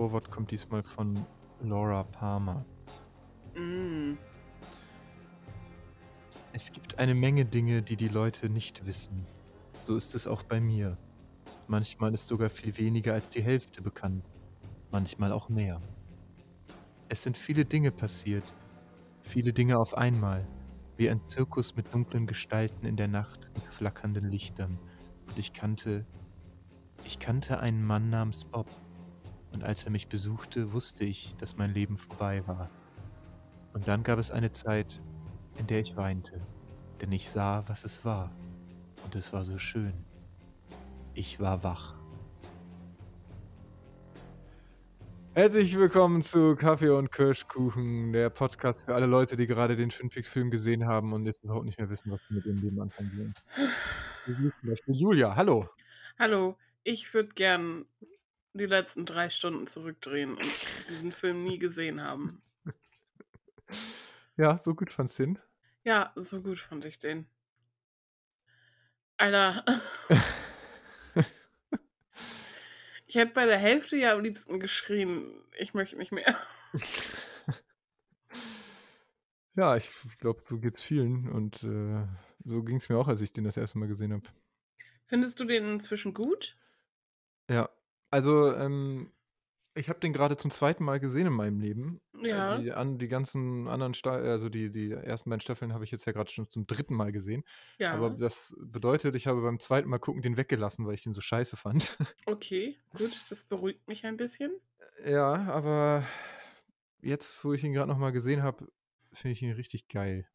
Vorwort kommt diesmal von Laura Palmer. Mm. Es gibt eine Menge Dinge, die die Leute nicht wissen. So ist es auch bei mir. Manchmal ist sogar viel weniger als die Hälfte bekannt, manchmal auch mehr. Es sind viele Dinge passiert, viele Dinge auf einmal, wie ein Zirkus mit dunklen Gestalten in der Nacht und flackernden Lichtern. Und ich kannte, ich kannte einen Mann namens Bob. Und als er mich besuchte, wusste ich, dass mein Leben vorbei war. Und dann gab es eine Zeit, in der ich weinte, denn ich sah, was es war. Und es war so schön. Ich war wach. Herzlich willkommen zu Kaffee und Kirschkuchen, der Podcast für alle Leute, die gerade den Schönfix-Film gesehen haben und jetzt überhaupt nicht mehr wissen, was sie mit ihrem Leben anfangen sollen. Julia, hallo. Hallo, ich würde gern die letzten drei Stunden zurückdrehen und diesen Film nie gesehen haben. Ja, so gut fand's den. Ja, so gut fand ich den. Alter. ich hätte bei der Hälfte ja am liebsten geschrien, ich möchte nicht mehr. Ja, ich glaube, so geht's vielen und äh, so ging's mir auch, als ich den das erste Mal gesehen habe. Findest du den inzwischen gut? Ja, also, ähm, ich habe den gerade zum zweiten Mal gesehen in meinem Leben. Äh, ja. Die, an, die ganzen anderen, Staffeln, also die, die ersten beiden Staffeln habe ich jetzt ja gerade schon zum dritten Mal gesehen. Ja. Aber das bedeutet, ich habe beim zweiten Mal gucken den weggelassen, weil ich den so scheiße fand. Okay, gut, das beruhigt mich ein bisschen. Äh, ja, aber jetzt, wo ich ihn gerade nochmal gesehen habe, finde ich ihn richtig geil.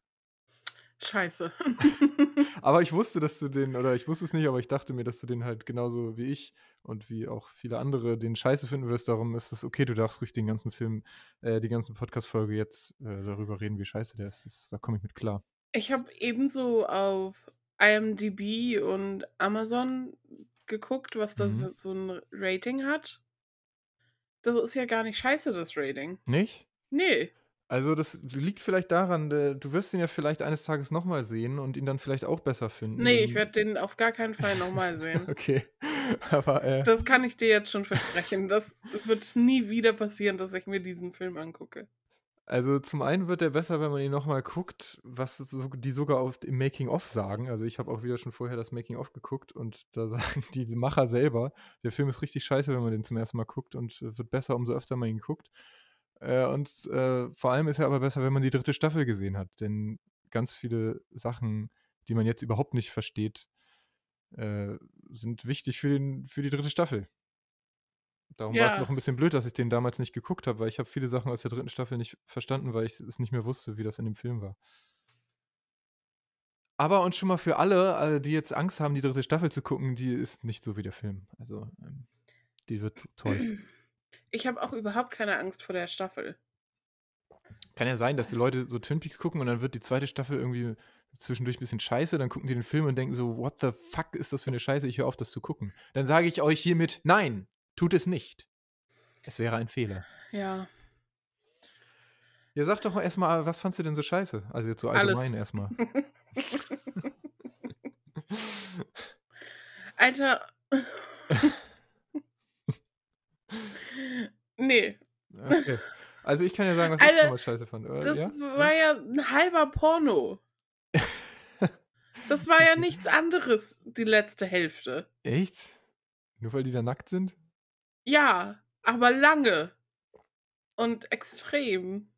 Scheiße. aber ich wusste, dass du den, oder ich wusste es nicht, aber ich dachte mir, dass du den halt genauso wie ich und wie auch viele andere den Scheiße finden wirst. Darum ist es okay, du darfst ruhig den ganzen Film, äh, die ganzen Podcast-Folge jetzt äh, darüber reden, wie scheiße der ist. Das, da komme ich mit klar. Ich habe ebenso auf IMDb und Amazon geguckt, was da mhm. so ein Rating hat. Das ist ja gar nicht scheiße, das Rating. Nicht? Nee. Also das liegt vielleicht daran, äh, du wirst ihn ja vielleicht eines Tages nochmal sehen und ihn dann vielleicht auch besser finden. Nee, ich werde den auf gar keinen Fall nochmal sehen. okay. Aber, äh, das kann ich dir jetzt schon versprechen. Das wird nie wieder passieren, dass ich mir diesen Film angucke. Also zum einen wird er besser, wenn man ihn nochmal guckt, was die sogar oft im Making-of sagen. Also ich habe auch wieder schon vorher das Making-of geguckt und da sagen die Macher selber, der Film ist richtig scheiße, wenn man den zum ersten Mal guckt und äh, wird besser, umso öfter man ihn guckt. Äh, und äh, vor allem ist ja aber besser, wenn man die dritte Staffel gesehen hat, denn ganz viele Sachen, die man jetzt überhaupt nicht versteht, äh, sind wichtig für, den, für die dritte Staffel. Darum ja. war es noch ein bisschen blöd, dass ich den damals nicht geguckt habe, weil ich habe viele Sachen aus der dritten Staffel nicht verstanden, weil ich es nicht mehr wusste, wie das in dem Film war. Aber und schon mal für alle, äh, die jetzt Angst haben, die dritte Staffel zu gucken, die ist nicht so wie der Film. Also, ähm, die wird toll. Ich habe auch überhaupt keine Angst vor der Staffel. Kann ja sein, dass die Leute so Twin Peaks gucken und dann wird die zweite Staffel irgendwie zwischendurch ein bisschen scheiße, dann gucken die den Film und denken so, what the fuck ist das für eine Scheiße, ich höre auf, das zu gucken. Dann sage ich euch hiermit, nein, tut es nicht. Es wäre ein Fehler. Ja. ja, sag doch erstmal, was fandst du denn so scheiße? Also jetzt so allgemein Alles. erstmal. Alter. Nee. Okay. Also ich kann ja sagen, was Alter, ich damals scheiße fand. Oder? Das ja? war ja ein halber Porno. das war ja nichts anderes, die letzte Hälfte. Echt? Nur weil die da nackt sind? Ja, aber lange. Und extrem.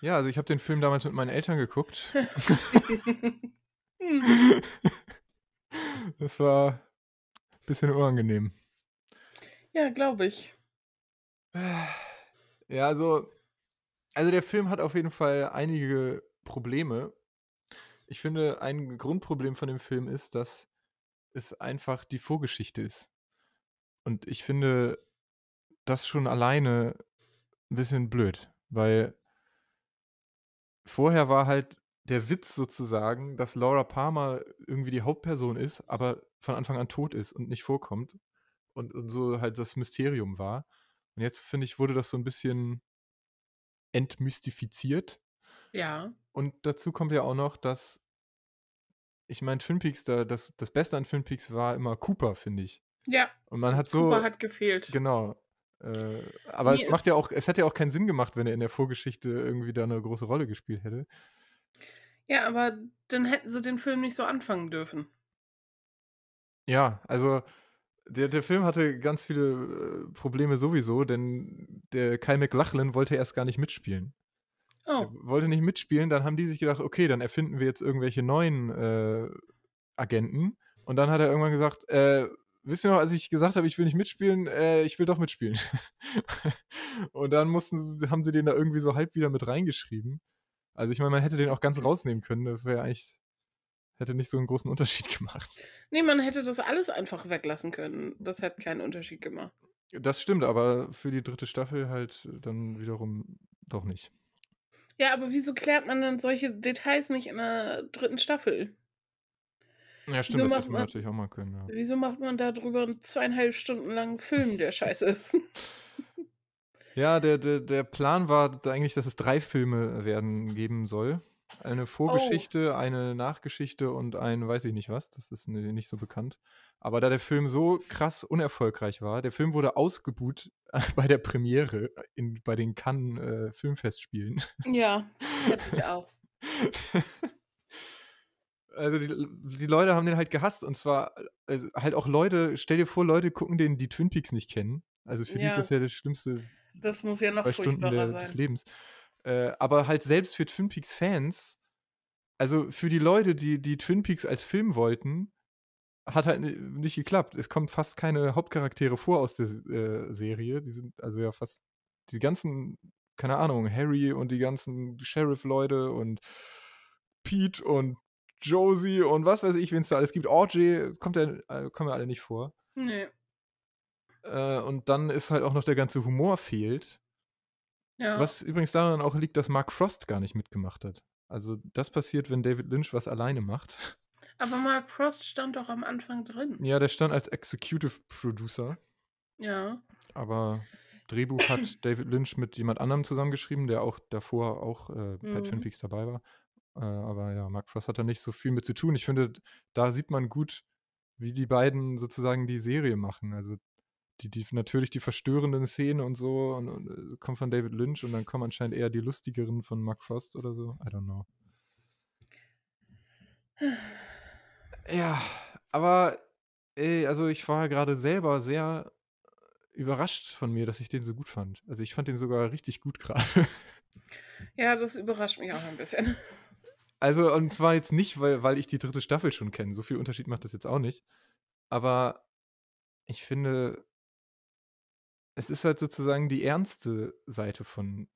Ja, also ich habe den Film damals mit meinen Eltern geguckt. Hm. das war ein bisschen unangenehm. Ja, glaube ich. Ja, also, also der Film hat auf jeden Fall einige Probleme. Ich finde, ein Grundproblem von dem Film ist, dass es einfach die Vorgeschichte ist. Und ich finde das schon alleine ein bisschen blöd, weil vorher war halt der Witz sozusagen, dass Laura Palmer irgendwie die Hauptperson ist, aber von Anfang an tot ist und nicht vorkommt und, und so halt das Mysterium war. Und jetzt, finde ich, wurde das so ein bisschen entmystifiziert. Ja. Und dazu kommt ja auch noch, dass ich meine, Twin Peaks, da, das, das Beste an Twin Peaks war immer Cooper, finde ich. Ja. Und man hat so. Cooper hat gefehlt. Genau. Äh, aber nee, es macht ja auch, es hätte ja auch keinen Sinn gemacht, wenn er in der Vorgeschichte irgendwie da eine große Rolle gespielt hätte. Ja, aber dann hätten sie den Film nicht so anfangen dürfen. Ja, also der, der Film hatte ganz viele äh, Probleme sowieso, denn der Kyle McLachlan wollte erst gar nicht mitspielen. Oh. Er wollte nicht mitspielen, dann haben die sich gedacht, okay, dann erfinden wir jetzt irgendwelche neuen äh, Agenten. Und dann hat er irgendwann gesagt, äh, wisst ihr noch, als ich gesagt habe, ich will nicht mitspielen, äh, ich will doch mitspielen. und dann mussten haben sie den da irgendwie so halb wieder mit reingeschrieben. Also ich meine, man hätte den auch ganz rausnehmen können. Das wäre eigentlich hätte nicht so einen großen Unterschied gemacht. Nee, man hätte das alles einfach weglassen können. Das hätte keinen Unterschied gemacht. Das stimmt, aber für die dritte Staffel halt dann wiederum doch nicht. Ja, aber wieso klärt man dann solche Details nicht in der dritten Staffel? Ja, stimmt, wieso das hätte man, man natürlich auch mal können. Ja. Wieso macht man darüber einen zweieinhalb Stunden langen Film, der scheiße ist? ja, der, der, der Plan war eigentlich, dass es drei Filme werden geben soll. Eine oh. Vorgeschichte, oh. eine Nachgeschichte und ein weiß ich nicht was. Das ist nicht so bekannt. Aber da der Film so krass unerfolgreich war, der Film wurde ausgebuht bei der Premiere in, bei den Cannes äh, Filmfestspielen. Ja, natürlich auch. also die, die, Leute haben den halt gehasst und zwar also halt auch Leute, stell dir vor, Leute gucken den, die Twin Peaks nicht kennen. Also für ja. die ist das ja das Schlimmste. Das muss ja noch furchtbarer Stunden der, sein. des Lebens. Äh, aber halt selbst für Twin Peaks Fans, also für die Leute, die, die Twin Peaks als Film wollten, hat halt nicht geklappt. Es kommen fast keine Hauptcharaktere vor aus der äh, Serie. Die sind also ja fast die ganzen, keine Ahnung, Harry und die ganzen Sheriff-Leute und Pete und Josie und was weiß ich, wen es da alles gibt. Audrey, kommt ja, äh, kommen ja alle nicht vor. Nee. Äh, und dann ist halt auch noch der ganze Humor fehlt. Ja. Was übrigens daran auch liegt, dass Mark Frost gar nicht mitgemacht hat. Also das passiert, wenn David Lynch was alleine macht. Aber Mark Frost stand doch am Anfang drin. Ja, der stand als Executive Producer. Ja. Aber Drehbuch hat David Lynch mit jemand anderem zusammengeschrieben, der auch davor auch äh, bei mhm. Twin Peaks dabei war. Äh, aber ja, Mark Frost hat da nicht so viel mit zu tun. Ich finde, da sieht man gut, wie die beiden sozusagen die Serie machen. Also die, die, natürlich die verstörenden Szenen und so und, und, äh, kommen von David Lynch und dann kommen anscheinend eher die lustigeren von Mark Frost oder so. I don't know. Ja, aber ey, also ich war gerade selber sehr überrascht von mir, dass ich den so gut fand. Also ich fand den sogar richtig gut gerade. Ja, das überrascht mich auch ein bisschen. Also, und zwar jetzt nicht, weil, weil ich die dritte Staffel schon kenne. So viel Unterschied macht das jetzt auch nicht. Aber ich finde, es ist halt sozusagen die ernste Seite von,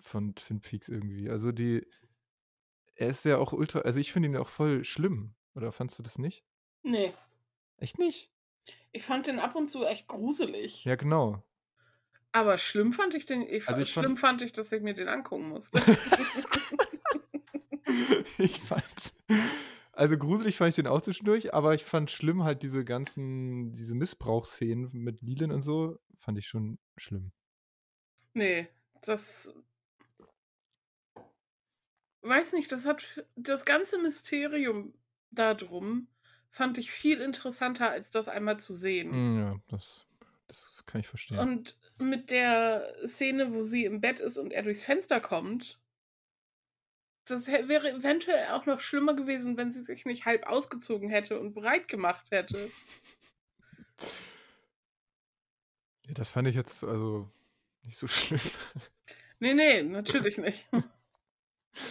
von Twin Peaks irgendwie. Also die, er ist ja auch ultra, also ich finde ihn auch voll schlimm. Oder fandst du das nicht? Nee. Echt nicht? Ich fand den ab und zu echt gruselig. Ja, genau. Aber schlimm fand ich den, ich also ich schlimm fand, fand ich, dass ich mir den angucken musste. ich fand, also gruselig fand ich den auch zwischendurch, aber ich fand schlimm halt diese ganzen, diese Missbrauchsszenen mit Lilin und so fand ich schon schlimm. Nee, das. Weiß nicht, das hat. Das ganze Mysterium darum fand ich viel interessanter, als das einmal zu sehen. Hm, ja, das, das kann ich verstehen. Und mit der Szene, wo sie im Bett ist und er durchs Fenster kommt, das wäre eventuell auch noch schlimmer gewesen, wenn sie sich nicht halb ausgezogen hätte und breit gemacht hätte. Ja, das fand ich jetzt also nicht so schlimm. Nee, nee, natürlich nicht.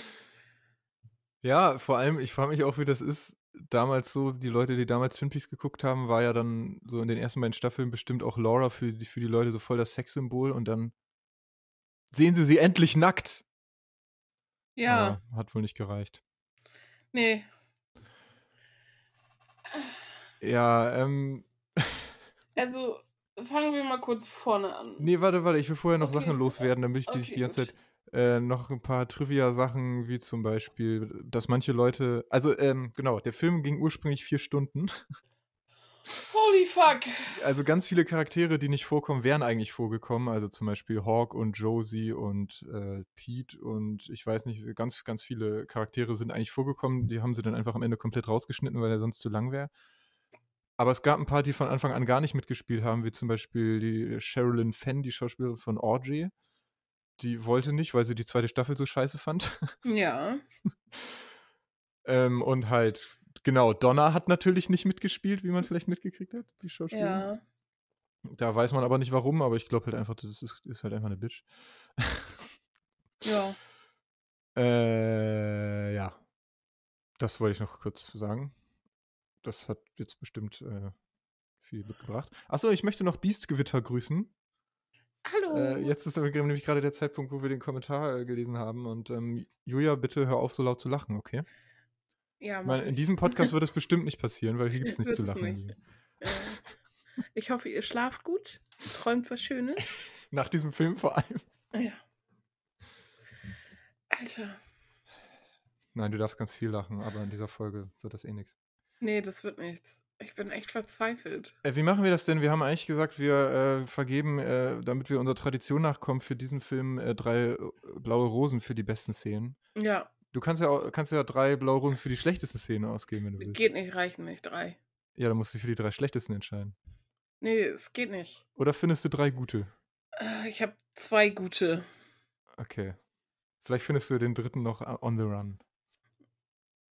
ja, vor allem, ich frage mich auch, wie das ist. Damals so, die Leute, die damals Twin Peaks geguckt haben, war ja dann so in den ersten beiden Staffeln bestimmt auch Laura für die, für die Leute so voll das Sexsymbol und dann sehen sie sie endlich nackt. Ja. Aber hat wohl nicht gereicht. Nee. Ja, ähm. Also, fangen wir mal kurz vorne an. Nee, warte, warte, ich will vorher noch okay. Sachen äh, loswerden, damit ich okay, die ganze Zeit äh, noch ein paar Trivia-Sachen, wie zum Beispiel, dass manche Leute. Also, ähm, genau, der Film ging ursprünglich vier Stunden. Holy fuck! Also ganz viele Charaktere, die nicht vorkommen, wären eigentlich vorgekommen. Also zum Beispiel Hawk und Josie und äh, Pete und ich weiß nicht, ganz, ganz viele Charaktere sind eigentlich vorgekommen. Die haben sie dann einfach am Ende komplett rausgeschnitten, weil er sonst zu lang wäre. Aber es gab ein paar, die von Anfang an gar nicht mitgespielt haben, wie zum Beispiel die Sherilyn Fenn, die Schauspielerin von Audrey. Die wollte nicht, weil sie die zweite Staffel so scheiße fand. Ja. ähm, und halt, genau, Donna hat natürlich nicht mitgespielt, wie man vielleicht mitgekriegt hat, die Schauspielerin. Ja. Da weiß man aber nicht warum, aber ich glaube halt einfach, das ist, ist halt einfach eine Bitch. ja. Äh, ja. Das wollte ich noch kurz sagen das hat jetzt bestimmt äh, viel mitgebracht. Achso, ich möchte noch Biestgewitter grüßen. Hallo. Äh, jetzt ist nämlich gerade der Zeitpunkt, wo wir den Kommentar äh, gelesen haben. Und ähm, Julia, bitte hör auf, so laut zu lachen, okay? Ja, Mann. in diesem Podcast wird es bestimmt nicht passieren, weil hier gibt es nichts zu lachen. Nicht. Äh, ich hoffe, ihr schlaft gut, träumt was Schönes. Nach diesem Film vor allem. Ah, ja. Alter. Nein, du darfst ganz viel lachen, aber in dieser Folge wird das eh nichts. Nee, das wird nichts. Ich bin echt verzweifelt. Äh, wie machen wir das denn? Wir haben eigentlich gesagt, wir äh, vergeben, äh, damit wir unserer Tradition nachkommen, für diesen Film äh, drei äh, blaue Rosen für die besten Szenen. Ja. Du kannst ja, auch, kannst ja drei blaue Rosen für die schlechtesten Szenen ausgeben, wenn du willst. Geht nicht, reichen nicht drei. Ja, dann musst du dich für die drei schlechtesten entscheiden. Nee, es geht nicht. Oder findest du drei gute? Äh, ich habe zwei gute. Okay. Vielleicht findest du den dritten noch on the run.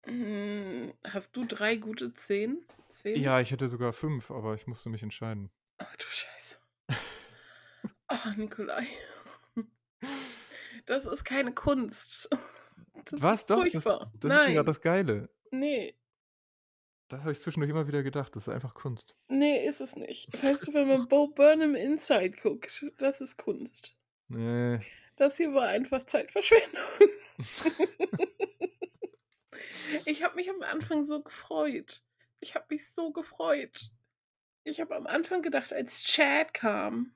Hm, hast du drei gute Zehn? Zehn? Ja, ich hätte sogar fünf, aber ich musste mich entscheiden. Ach du Scheiße. Ach, Nikolai. Das ist keine Kunst. Das Was? Doch, furchtbar. das, das ist gerade das Geile. Nee. Das habe ich zwischendurch immer wieder gedacht. Das ist einfach Kunst. Nee, ist es nicht. Weißt du, wenn man Bo Burnham Inside guckt, das ist Kunst. Nee. Das hier war einfach Zeitverschwendung. Ich habe mich am Anfang so gefreut. Ich habe mich so gefreut. Ich habe am Anfang gedacht, als Chad kam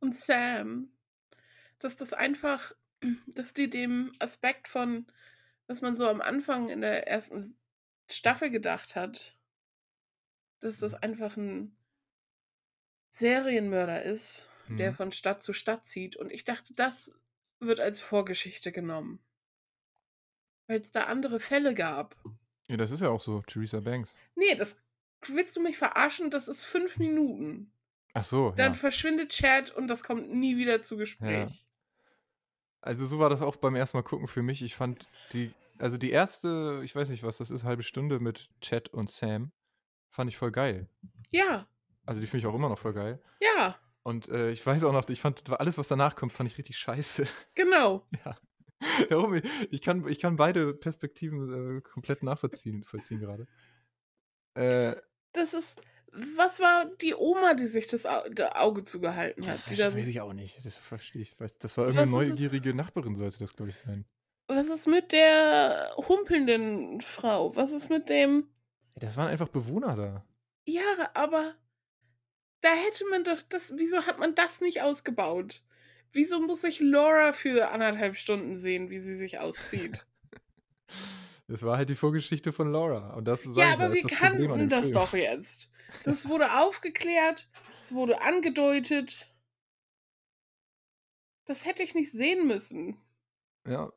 und Sam, dass das einfach, dass die dem Aspekt von, was man so am Anfang in der ersten Staffel gedacht hat, dass das einfach ein Serienmörder ist, mhm. der von Stadt zu Stadt zieht. Und ich dachte, das wird als Vorgeschichte genommen weil es da andere Fälle gab. Ja, das ist ja auch so, Theresa Banks. Nee, das willst du mich verarschen? Das ist fünf Minuten. Ach so. Dann ja. verschwindet Chad und das kommt nie wieder zu Gespräch. Ja. Also so war das auch beim ersten Mal gucken für mich. Ich fand die, also die erste, ich weiß nicht was, das ist halbe Stunde mit Chad und Sam, fand ich voll geil. Ja. Also die finde ich auch immer noch voll geil. Ja. Und äh, ich weiß auch noch, ich fand alles, was danach kommt, fand ich richtig scheiße. Genau. Ja. Darum, ich kann, ich kann beide Perspektiven äh, komplett nachvollziehen vollziehen gerade. Äh, das ist. Was war die Oma, die sich das Auge zugehalten hat? Das, das weiß ich auch nicht. Das verstehe ich. Das war irgendeine neugierige Nachbarin, sollte das, glaube ich, sein. Was ist mit der humpelnden Frau? Was ist mit dem. Das waren einfach Bewohner da. Ja, aber da hätte man doch das. Wieso hat man das nicht ausgebaut? Wieso muss ich Laura für anderthalb Stunden sehen, wie sie sich auszieht? Das war halt die Vorgeschichte von Laura. Und das ja, aber da, wir das kannten das Film. doch jetzt. Das wurde aufgeklärt, es wurde angedeutet. Das hätte ich nicht sehen müssen. Ja.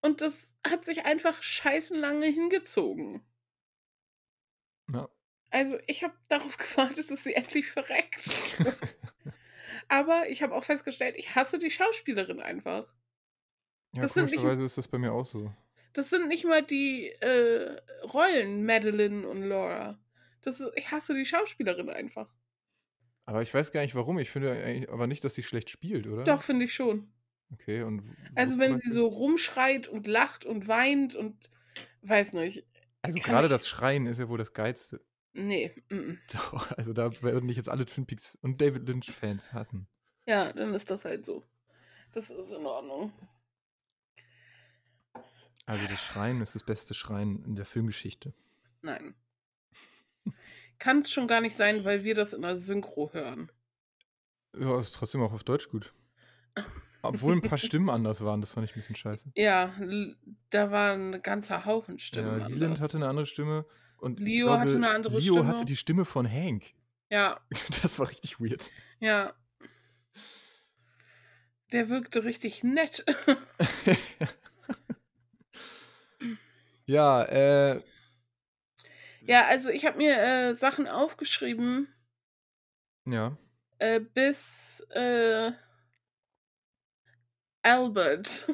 Und das hat sich einfach scheißenlange hingezogen. Ja. Also, ich habe darauf gewartet, dass sie endlich verreckt aber ich habe auch festgestellt, ich hasse die Schauspielerin einfach. Ja, das komischerweise ist das bei mir auch so. Das sind nicht mal die äh, Rollen, Madeline und Laura. Das ist, ich hasse die Schauspielerin einfach. Aber ich weiß gar nicht warum. Ich finde aber nicht, dass sie schlecht spielt, oder? Doch, finde ich schon. Okay, und. Also, wenn sie so rumschreit und lacht und weint und. Weiß nicht. Also, gerade ich... das Schreien ist ja wohl das Geilste. Nee. Mm Doch, also da würden dich jetzt alle Twin Peaks und David Lynch-Fans hassen. Ja, dann ist das halt so. Das ist in Ordnung. Also das Schreien ist das beste Schreien in der Filmgeschichte. Nein. Kann es schon gar nicht sein, weil wir das in der Synchro hören. Ja, ist trotzdem auch auf Deutsch gut. Obwohl ein paar Stimmen anders waren, das fand ich ein bisschen scheiße. Ja, da war ein ganzer Haufen Stimmen. Ja, Leland hatte eine andere Stimme. Und Leo glaube, hatte eine andere Leo Stimme. hatte die Stimme von Hank. Ja. Das war richtig weird. Ja. Der wirkte richtig nett. ja, äh. Ja, also ich habe mir äh, Sachen aufgeschrieben. Ja. Äh, bis äh, Albert.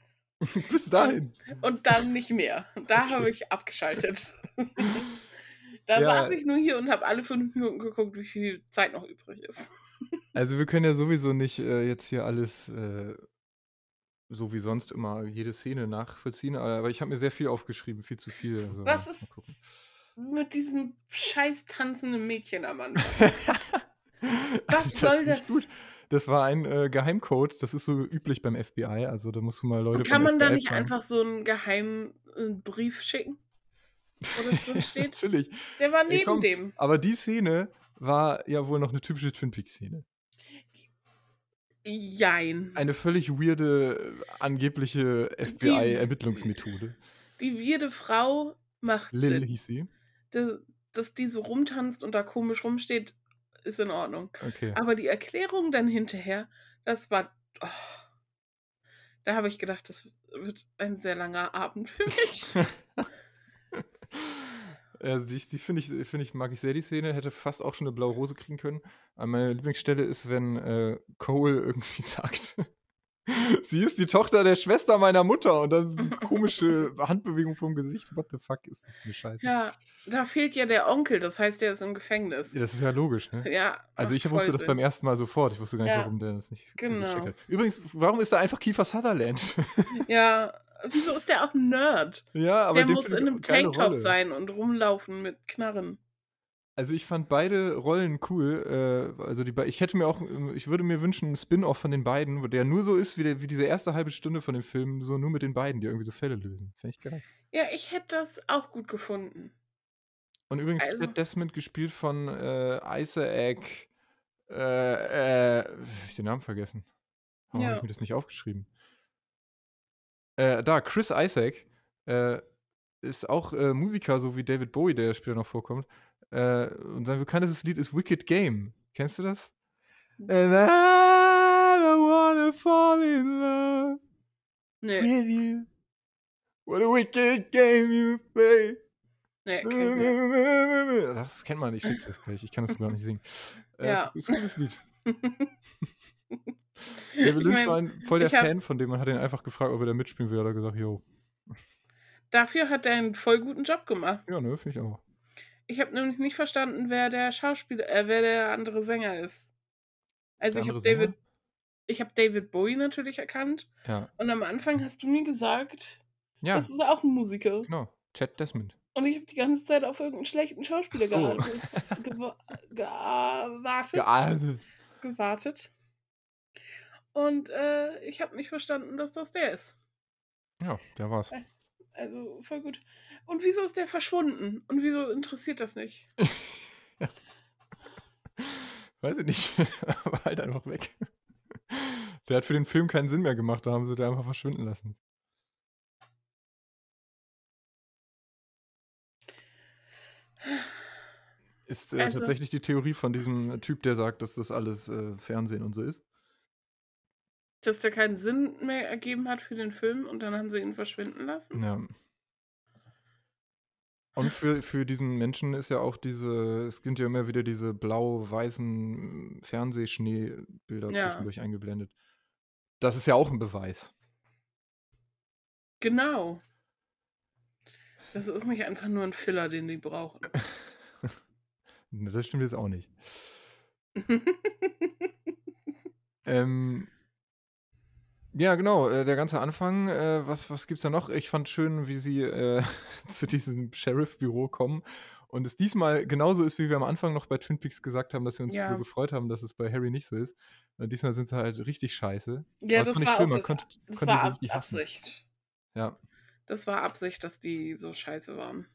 bis dahin. Und, und, dann nicht mehr. Da habe ich abgeschaltet. da ja. saß ich nur hier und habe alle fünf Minuten geguckt, wie viel Zeit noch übrig ist. also wir können ja sowieso nicht äh, jetzt hier alles äh, so wie sonst immer jede Szene nachvollziehen, aber ich habe mir sehr viel aufgeschrieben, viel zu viel. Also, Was ist mit diesem scheiß tanzenden Mädchen am Anfang? Was also, soll das? das? Das war ein äh, Geheimcode, das ist so üblich beim FBI, also da musst du mal Leute. Und kann man da nicht einfach so einen geheimen äh, Brief schicken? Oder so steht. Natürlich. Der war neben komm, dem. Aber die Szene war ja wohl noch eine typische Twin Peaks-Szene. Jein. Eine völlig weirde, angebliche FBI-Ermittlungsmethode. Die, die weirde Frau macht. Lil Sinn. hieß sie. Dass, dass die so rumtanzt und da komisch rumsteht, ist in Ordnung. Okay. Aber die Erklärung dann hinterher, das war. Oh, da habe ich gedacht, das wird ein sehr langer Abend für mich. Also die, die finde ich, find ich, mag ich sehr die Szene, hätte fast auch schon eine blaue Rose kriegen können. Aber meine Lieblingsstelle ist, wenn äh, Cole irgendwie sagt, sie ist die Tochter der Schwester meiner Mutter und dann diese komische Handbewegung vom Gesicht. What the fuck ist das für eine Scheiße? Ja, da fehlt ja der Onkel, das heißt, der ist im Gefängnis. Ja, das ist ja logisch, ne? Ja. Also ich wusste das beim ersten Mal sofort. Ich wusste gar nicht, ja. warum der das nicht genau. hat. Übrigens, warum ist da einfach Kiefer Sutherland? Ja, Wieso ist der auch ein Nerd? Ja, aber der muss in einem Tanktop Rolle. sein und rumlaufen mit Knarren. Also ich fand beide Rollen cool. Äh, also die, ich hätte mir auch, äh, ich würde mir wünschen, einen Spin-off von den beiden, wo der nur so ist wie, der, wie diese erste halbe Stunde von dem Film, so nur mit den beiden, die irgendwie so Fälle lösen. Fände ich geil. Ja, ich hätte das auch gut gefunden. Und übrigens also. wird Desmond gespielt von äh, Isaac. Äh, äh, ich den Namen vergessen. Warum oh, ja. habe ich mir das nicht aufgeschrieben? Äh, da, Chris Isaac äh, ist auch äh, Musiker, so wie David Bowie, der später noch vorkommt. Äh, und sein bekanntestes Lied ist Wicked Game. Kennst du das? And I don't wanna fall in love nee. with you. What a wicked game you play. Nee, das kennt man nicht. Ich kann das gar nicht singen. Äh, ja. Das ist ein gutes Lied. David Lynch ich mein, war ein, voll der Fan von dem. Man hat ihn einfach gefragt, ob er da mitspielen will. Hat er gesagt, jo. Dafür hat er einen voll guten Job gemacht. Ja, ne, finde ich auch. Ich habe nämlich nicht verstanden, wer der Schauspieler, äh, wer der andere Sänger ist. Also der ich habe David, ich habe David Bowie natürlich erkannt. Ja. Und am Anfang hast du mir gesagt, ja. das ist auch ein Musiker. Genau, Chad Desmond. Und ich habe die ganze Zeit auf irgendeinen schlechten Schauspieler so. gewartet. gewartet. gewartet. Und äh, ich habe nicht verstanden, dass das der ist. Ja, der war's. Äh, also voll gut. Und wieso ist der verschwunden? Und wieso interessiert das nicht? Weiß ich nicht. Aber halt einfach weg. Der hat für den Film keinen Sinn mehr gemacht, da haben sie den einfach verschwinden lassen. Ist äh, also. tatsächlich die Theorie von diesem Typ, der sagt, dass das alles äh, Fernsehen und so ist? dass der keinen Sinn mehr ergeben hat für den Film und dann haben sie ihn verschwinden lassen. Ja. Und für, für diesen Menschen ist ja auch diese, es gibt ja immer wieder diese blau-weißen Fernsehschneebilder ja. zwischendurch eingeblendet. Das ist ja auch ein Beweis. Genau. Das ist nicht einfach nur ein Filler, den die brauchen. das stimmt jetzt auch nicht. ähm, ja, genau, äh, der ganze Anfang, äh, was, gibt es da noch? Ich fand schön, wie sie äh, zu diesem Sheriff-Büro kommen und es diesmal genauso ist, wie wir am Anfang noch bei Twin Peaks gesagt haben, dass wir uns ja. so gefreut haben, dass es bei Harry nicht so ist. Und diesmal sind sie halt richtig scheiße. Ja, das, das, fand war ich schön, man das, konnte, das konnte war so Absicht. Ja. Das war Absicht, dass die so scheiße waren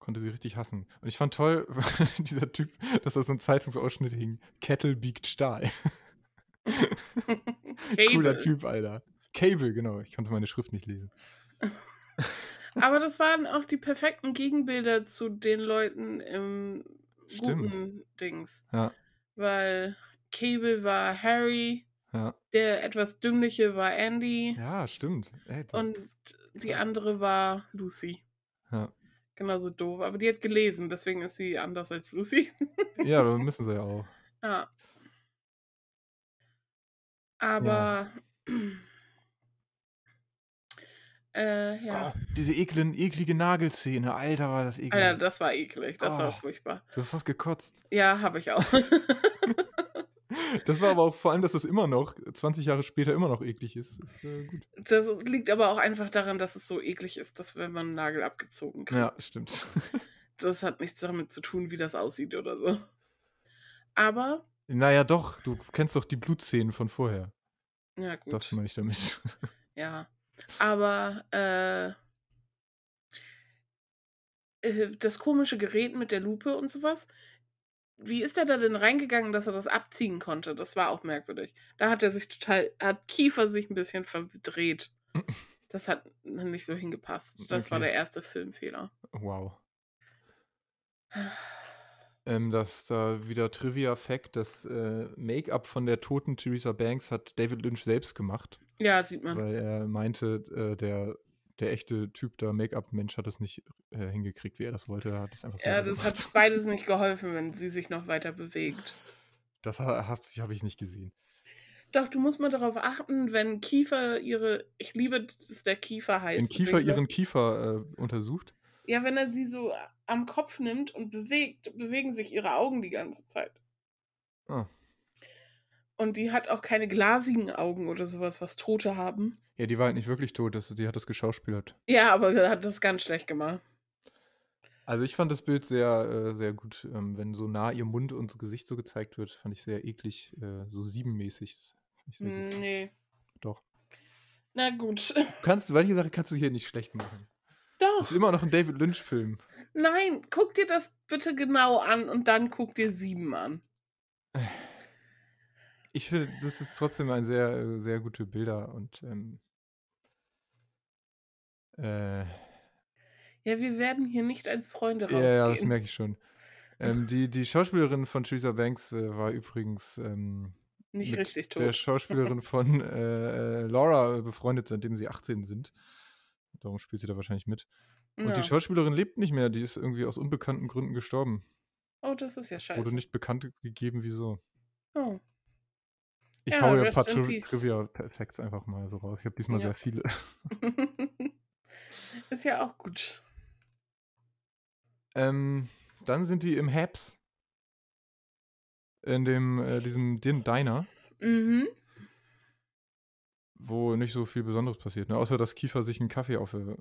konnte sie richtig hassen. Und ich fand toll, dieser Typ, dass da so ein Zeitungsausschnitt hing. Kettle biegt Stahl. Cooler Typ, Alter. Cable, genau. Ich konnte meine Schrift nicht lesen. Aber das waren auch die perfekten Gegenbilder zu den Leuten im Stimmt. guten Dings. Ja. Weil Cable war Harry, ja. der etwas dümmliche war Andy. Ja, stimmt. Ey, das, und die ja. andere war Lucy. Ja. Genauso doof. Aber die hat gelesen, deswegen ist sie anders als Lucy. ja, dann müssen sie ja auch. Ja. Aber äh, ah, ja. Äh, ja. Oh, diese eklen, eklige Nagelszene. Alter, war das eklig. Alter, das war eklig. Das oh, war furchtbar. Du hast fast gekotzt. Ja, habe ich auch. das war aber auch vor allem, dass das immer noch, 20 Jahre später, immer noch eklig ist. ist, äh, das liegt aber auch einfach daran, dass es so eklig ist, dass wenn man einen Nagel abgezogen kann. Ja, stimmt. das hat nichts damit zu tun, wie das aussieht oder so. Aber naja, doch, du kennst doch die Blutszenen von vorher. Ja, gut. Das meine ich damit. Ja. Aber äh, äh, das komische Gerät mit der Lupe und sowas, wie ist er da denn reingegangen, dass er das abziehen konnte? Das war auch merkwürdig. Da hat er sich total, hat Kiefer sich ein bisschen verdreht. Das hat nicht so hingepasst. Das okay. war der erste Filmfehler. Wow. ähm, dass da wieder Trivia-Fact, das äh, Make-up von der toten Theresa Banks hat David Lynch selbst gemacht. Ja, sieht man. Weil er meinte, äh, der, der echte Typ der Make-up-Mensch, hat das nicht äh, hingekriegt, wie er das wollte. Er hat das einfach ja, das gemacht. hat beides nicht geholfen, wenn sie sich noch weiter bewegt. Das habe hab ich nicht gesehen. Doch, du musst mal darauf achten, wenn Kiefer ihre, ich liebe, dass der Kiefer heißt. Wenn Kiefer ihren Kiefer äh, untersucht. Ja, wenn er sie so am Kopf nimmt und bewegt, bewegen sich ihre Augen die ganze Zeit. Ah. Und die hat auch keine glasigen Augen oder sowas, was Tote haben. Ja, die war halt nicht wirklich tot, das, die hat das geschauspielert. Ja, aber sie hat das ganz schlecht gemacht. Also ich fand das Bild sehr, äh, sehr gut, ähm, wenn so nah ihr Mund und Gesicht so gezeigt wird, fand ich sehr eklig, äh, so siebenmäßig. Mm, nee. Doch. Na gut. Kannst, manche Sache kannst du hier nicht schlecht machen. Doch. Das ist immer noch ein David Lynch-Film. Nein, guck dir das bitte genau an und dann guck dir sieben an. Ich finde, das ist trotzdem ein sehr, äh, sehr gute Bilder und ähm, äh, ja, wir werden hier nicht als Freunde rausgehen. Ja, ja das merke ich schon. Ähm, die, die Schauspielerin von Theresa Banks äh, war übrigens ähm, nicht richtig tot. der Schauspielerin von äh, äh Laura befreundet, seitdem sie 18 sind. Darum spielt sie da wahrscheinlich mit. Und ja. die Schauspielerin lebt nicht mehr, die ist irgendwie aus unbekannten Gründen gestorben. Oh, das ist ja scheiße. Wurde nicht bekannt gegeben, wieso. Oh. Ich ja, hau ja ein paar Trivia-Facts einfach mal so raus. Ich habe diesmal ja. sehr viele. ist ja auch gut. Ähm, dann sind die im Habs. In dem, äh, diesem Din Diner. Mhm wo nicht so viel Besonderes passiert, ne? außer dass Kiefer sich einen Kaffee auf, äh,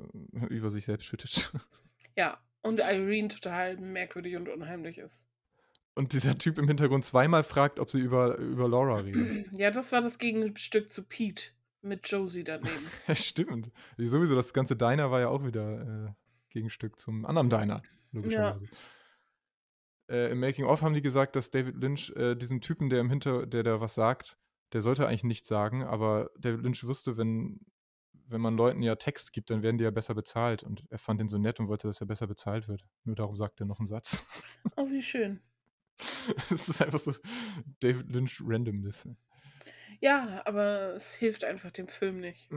über sich selbst schüttet. Ja, und Irene total merkwürdig und unheimlich ist. Und dieser Typ im Hintergrund zweimal fragt, ob sie über, über Laura reden. Ja, das war das Gegenstück zu Pete mit Josie daneben. Stimmt. Sowieso, das ganze Diner war ja auch wieder äh, Gegenstück zum anderen Diner, logischerweise. Ja. Äh, Im Making-of haben die gesagt, dass David Lynch äh, diesem Typen, der im Hinter, der da was sagt, der sollte eigentlich nichts sagen, aber der Lynch wusste, wenn, wenn man Leuten ja Text gibt, dann werden die ja besser bezahlt. Und er fand ihn so nett und wollte, dass er besser bezahlt wird. Nur darum sagt er noch einen Satz. Oh, wie schön. Es ist einfach so David Lynch Randomness. Ja, aber es hilft einfach dem Film nicht.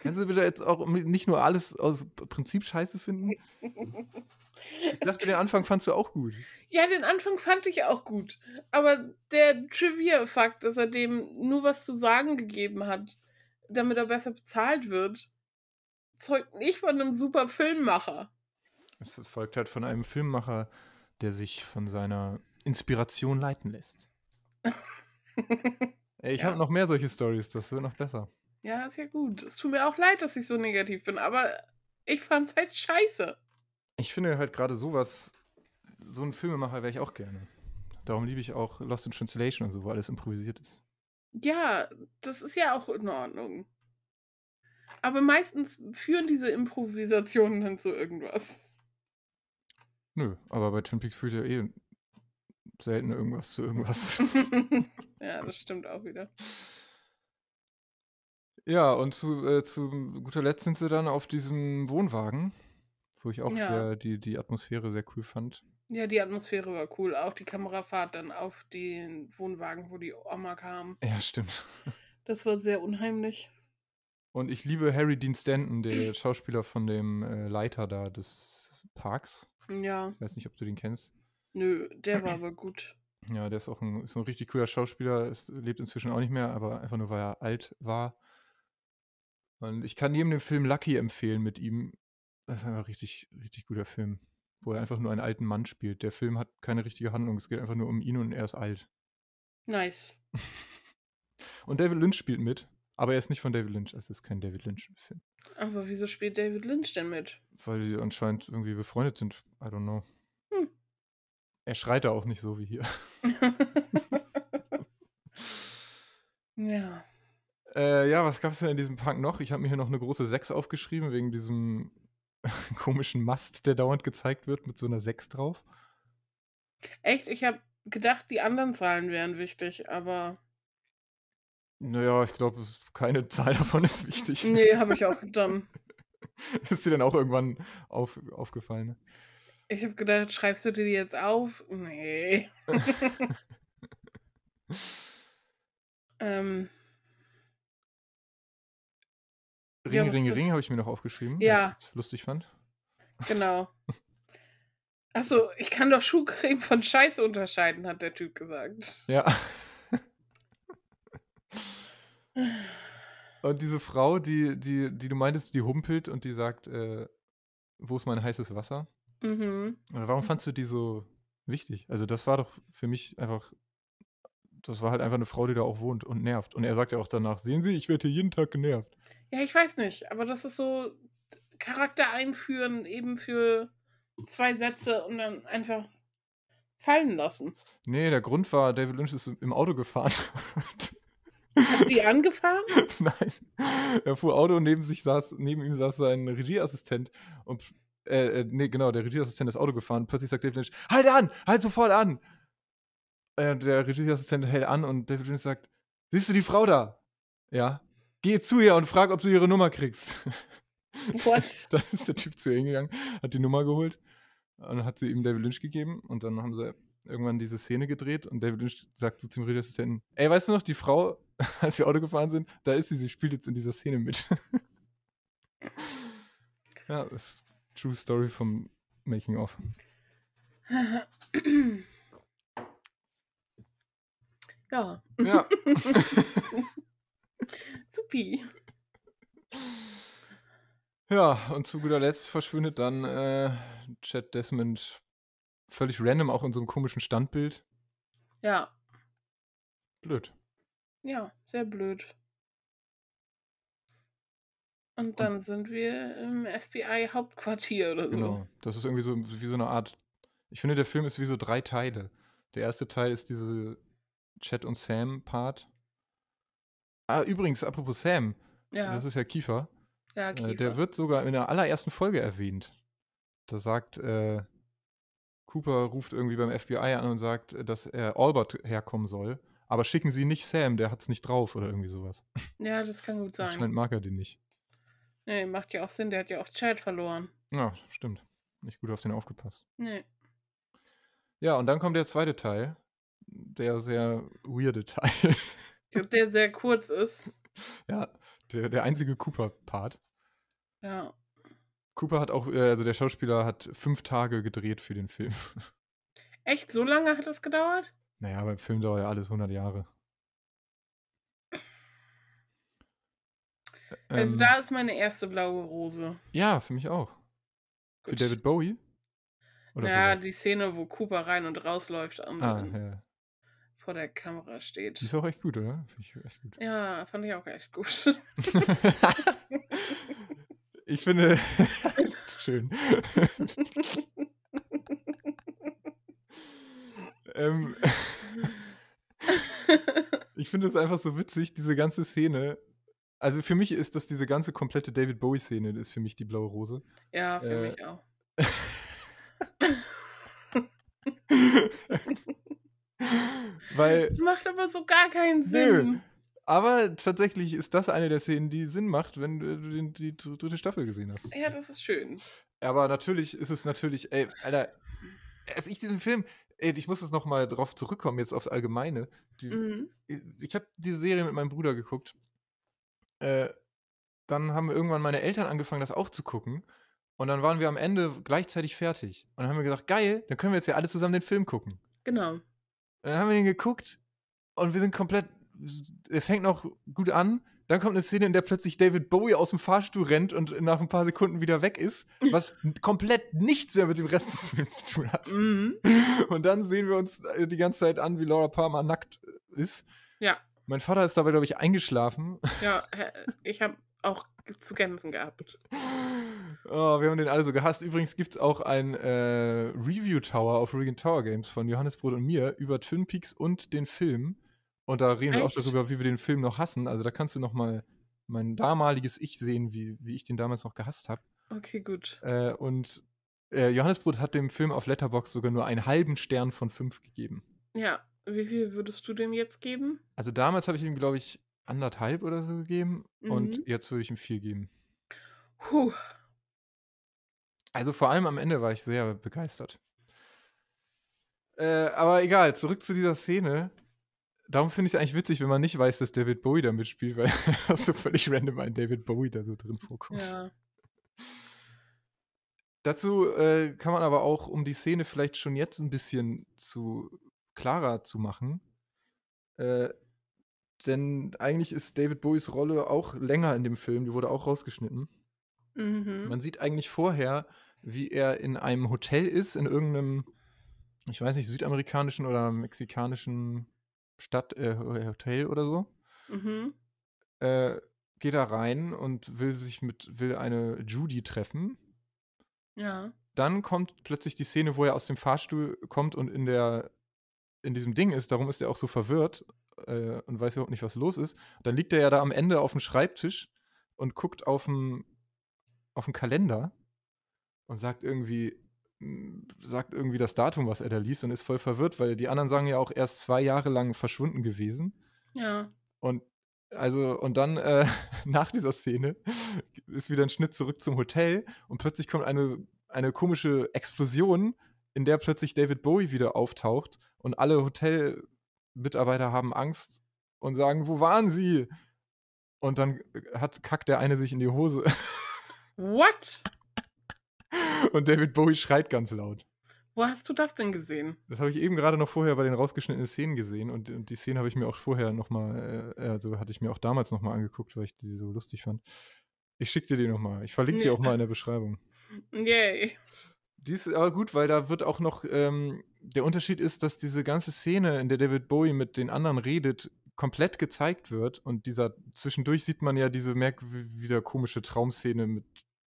Können Sie bitte jetzt auch nicht nur alles aus Prinzip scheiße finden? Ich dachte, den Anfang fandst du auch gut. Ja, den Anfang fand ich auch gut. Aber der Trivia-Fakt, dass er dem nur was zu sagen gegeben hat, damit er besser bezahlt wird, zeugt nicht von einem super Filmmacher. Es folgt halt von einem Filmmacher, der sich von seiner Inspiration leiten lässt. Ey, ich ja. habe noch mehr solche Stories, das wird noch besser. Ja, ist ja gut. Es tut mir auch leid, dass ich so negativ bin, aber ich fand's halt scheiße. Ich finde halt gerade sowas, so einen Filmemacher wäre ich auch gerne. Darum liebe ich auch Lost in Translation und so, wo alles improvisiert ist. Ja, das ist ja auch in Ordnung. Aber meistens führen diese Improvisationen dann zu irgendwas. Nö, aber bei Twin Peaks führt ja eh selten irgendwas zu irgendwas. ja, das stimmt auch wieder. Ja, und zu, äh, zu guter Letzt sind sie dann auf diesem Wohnwagen wo ich auch ja. sehr die, die Atmosphäre sehr cool fand. Ja, die Atmosphäre war cool. Auch die Kamerafahrt dann auf den Wohnwagen, wo die Oma kam. Ja, stimmt. Das war sehr unheimlich. Und ich liebe Harry Dean Stanton, der Schauspieler von dem äh, Leiter da des Parks. Ja. Ich weiß nicht, ob du den kennst. Nö, der war aber gut. Ja, der ist auch ein, ist ein richtig cooler Schauspieler, ist, lebt inzwischen auch nicht mehr, aber einfach nur, weil er alt war. Und ich kann jedem den Film Lucky empfehlen mit ihm. Das ist einfach richtig, richtig guter Film, wo er einfach nur einen alten Mann spielt. Der Film hat keine richtige Handlung, es geht einfach nur um ihn und er ist alt. Nice. und David Lynch spielt mit, aber er ist nicht von David Lynch, es ist kein David Lynch-Film. Aber wieso spielt David Lynch denn mit? Weil sie anscheinend irgendwie befreundet sind. I don't know. Hm. Er schreit da auch nicht so wie hier. ja. Äh, ja, was gab es denn in diesem Punk noch? Ich habe mir hier noch eine große 6 aufgeschrieben, wegen diesem komischen Mast, der dauernd gezeigt wird, mit so einer 6 drauf. Echt? Ich habe gedacht, die anderen Zahlen wären wichtig, aber. Naja, ich glaube, keine Zahl davon ist wichtig. Nee, habe ich auch getan. ist dir dann auch irgendwann auf, aufgefallen? Ne? Ich habe gedacht, schreibst du dir die jetzt auf? Nee. ähm, Ring, ja, Ring, Ring habe ich mir noch aufgeschrieben. Ja. Was Ich lustig fand. Genau. Achso, ich kann doch Schuhcreme von Scheiße unterscheiden, hat der Typ gesagt. Ja. und diese Frau, die, die, die du meintest, die humpelt und die sagt, äh, wo ist mein heißes Wasser? Mhm. Oder warum fandst du die so wichtig? Also das war doch für mich einfach das war halt einfach eine Frau, die da auch wohnt und nervt. Und er sagt ja auch danach, sehen Sie, ich werde hier jeden Tag genervt. Ja, ich weiß nicht, aber das ist so Charakter einführen, eben für zwei Sätze und dann einfach fallen lassen. Nee, der Grund war, David Lynch ist im Auto gefahren. Hat die angefahren? Nein. Er fuhr Auto und neben sich saß, neben ihm saß sein Regieassistent und äh, äh, nee, genau, der Regieassistent ist Auto gefahren. Plötzlich sagt David Lynch, halt an, halt sofort an äh, der Regieassistent hält an und David Lynch sagt, siehst du die Frau da? Ja. Geh zu ihr und frag, ob du ihre Nummer kriegst. What? dann ist der Typ zu ihr hingegangen, hat die Nummer geholt und hat sie ihm David Lynch gegeben und dann haben sie irgendwann diese Szene gedreht und David Lynch sagt so zum Regieassistenten, ey, weißt du noch, die Frau, als wir Auto gefahren sind, da ist sie, sie spielt jetzt in dieser Szene mit. ja, das ist True Story vom Making of. Ja. Ja. Supi. Ja, und zu guter Letzt verschwindet dann äh, Chad Desmond völlig random, auch in so einem komischen Standbild. Ja. Blöd. Ja, sehr blöd. Und dann und, sind wir im FBI-Hauptquartier oder so. Genau. Das ist irgendwie so wie so eine Art. Ich finde, der Film ist wie so drei Teile. Der erste Teil ist diese Chat und Sam-Part. Ah, übrigens, apropos Sam, ja. das ist ja Kiefer. Ja, äh, Kiefer. der wird sogar in der allerersten Folge erwähnt. Da sagt äh, Cooper, ruft irgendwie beim FBI an und sagt, äh, dass er Albert herkommen soll. Aber schicken Sie nicht Sam, der hat es nicht drauf oder irgendwie sowas. Ja, das kann gut sein. Anscheinend mag er den nicht. Nee, macht ja auch Sinn, der hat ja auch Chad verloren. Ja, stimmt. Nicht gut auf den aufgepasst. Nee. Ja, und dann kommt der zweite Teil der sehr weirde Teil. Der sehr kurz ist. Ja, der, der einzige Cooper-Part. Ja. Cooper hat auch, äh, also der Schauspieler hat fünf Tage gedreht für den Film. Echt? So lange hat das gedauert? Naja, beim Film dauert ja alles 100 Jahre. Also ähm, da ist meine erste blaue Rose. Ja, für mich auch. Gut. Für David Bowie? Oder ja, die Szene, wo Cooper rein und rausläuft. Am ah, ja vor der Kamera steht. ist auch echt gut, oder? Finde ich echt gut. Ja, fand ich auch echt gut. ich finde. schön. ähm, ich finde es einfach so witzig, diese ganze Szene. Also für mich ist das diese ganze komplette David Bowie-Szene, ist für mich die blaue Rose. Ja, für äh, mich auch. Weil, das macht aber so gar keinen Sinn. Nö. Aber tatsächlich ist das eine der Szenen, die Sinn macht, wenn du äh, die dritte Staffel gesehen hast. Ja, das ist schön. Aber natürlich ist es natürlich, ey, Alter, als ich diesen Film, ey, ich muss jetzt nochmal drauf zurückkommen, jetzt aufs Allgemeine. Die, mhm. Ich habe diese Serie mit meinem Bruder geguckt. Äh, dann haben irgendwann meine Eltern angefangen, das auch zu gucken. Und dann waren wir am Ende gleichzeitig fertig. Und dann haben wir gesagt, geil, dann können wir jetzt ja alle zusammen den Film gucken. Genau. Und dann haben wir den geguckt und wir sind komplett. Er fängt noch gut an. Dann kommt eine Szene, in der plötzlich David Bowie aus dem Fahrstuhl rennt und nach ein paar Sekunden wieder weg ist, was komplett nichts mehr mit dem Rest des Films zu tun hat. Mhm. Und dann sehen wir uns die ganze Zeit an, wie Laura Palmer nackt ist. Ja. Mein Vater ist dabei, glaube ich, eingeschlafen. Ja, ich habe auch zu kämpfen gehabt. Oh, wir haben den alle so gehasst. Übrigens gibt es auch ein äh, Review Tower auf Regan Tower Games von Johannes Brot und mir über Twin Peaks und den Film. Und da reden Echt? wir auch darüber, wie wir den Film noch hassen. Also da kannst du noch mal mein damaliges Ich sehen, wie, wie ich den damals noch gehasst habe. Okay, gut. Äh, und äh, Johannes Brot hat dem Film auf Letterbox sogar nur einen halben Stern von fünf gegeben. Ja, wie viel würdest du dem jetzt geben? Also damals habe ich ihm, glaube ich, anderthalb oder so gegeben. Mhm. Und jetzt würde ich ihm vier geben. Puh. Also vor allem am Ende war ich sehr begeistert. Äh, aber egal, zurück zu dieser Szene. Darum finde ich es eigentlich witzig, wenn man nicht weiß, dass David Bowie da mitspielt, weil das so völlig random ein David Bowie da so drin vorkommt. Ja. Dazu äh, kann man aber auch, um die Szene vielleicht schon jetzt ein bisschen zu klarer zu machen, äh, denn eigentlich ist David Bowies Rolle auch länger in dem Film, die wurde auch rausgeschnitten. Mhm. Man sieht eigentlich vorher, wie er in einem Hotel ist, in irgendeinem, ich weiß nicht, südamerikanischen oder mexikanischen Stadt, äh, äh, Hotel oder so. Mhm. Äh, geht da rein und will sich mit, will eine Judy treffen. Ja. Dann kommt plötzlich die Szene, wo er aus dem Fahrstuhl kommt und in der, in diesem Ding ist, darum ist er auch so verwirrt äh, und weiß überhaupt nicht, was los ist. Dann liegt er ja da am Ende auf dem Schreibtisch und guckt auf dem auf den Kalender und sagt irgendwie, mm, sagt irgendwie das Datum, was er da liest und ist voll verwirrt, weil die anderen sagen ja auch erst zwei Jahre lang verschwunden gewesen. Ja. Und also, und dann äh, nach dieser Szene ist wieder ein Schnitt zurück zum Hotel und plötzlich kommt eine, eine komische Explosion, in der plötzlich David Bowie wieder auftaucht und alle Hotelmitarbeiter haben Angst und sagen, wo waren sie? Und dann äh, hat, kackt der eine sich in die Hose. What? Und David Bowie schreit ganz laut. Wo hast du das denn gesehen? Das habe ich eben gerade noch vorher bei den rausgeschnittenen Szenen gesehen und, und die Szene habe ich mir auch vorher nochmal, äh, also hatte ich mir auch damals nochmal angeguckt, weil ich die so lustig fand. Ich schicke dir die nochmal. Ich verlinke nee. die auch mal in der Beschreibung. Yay. Die ist aber gut, weil da wird auch noch, ähm, der Unterschied ist, dass diese ganze Szene, in der David Bowie mit den anderen redet, komplett gezeigt wird und dieser zwischendurch sieht man ja diese merk komische Traumszene mit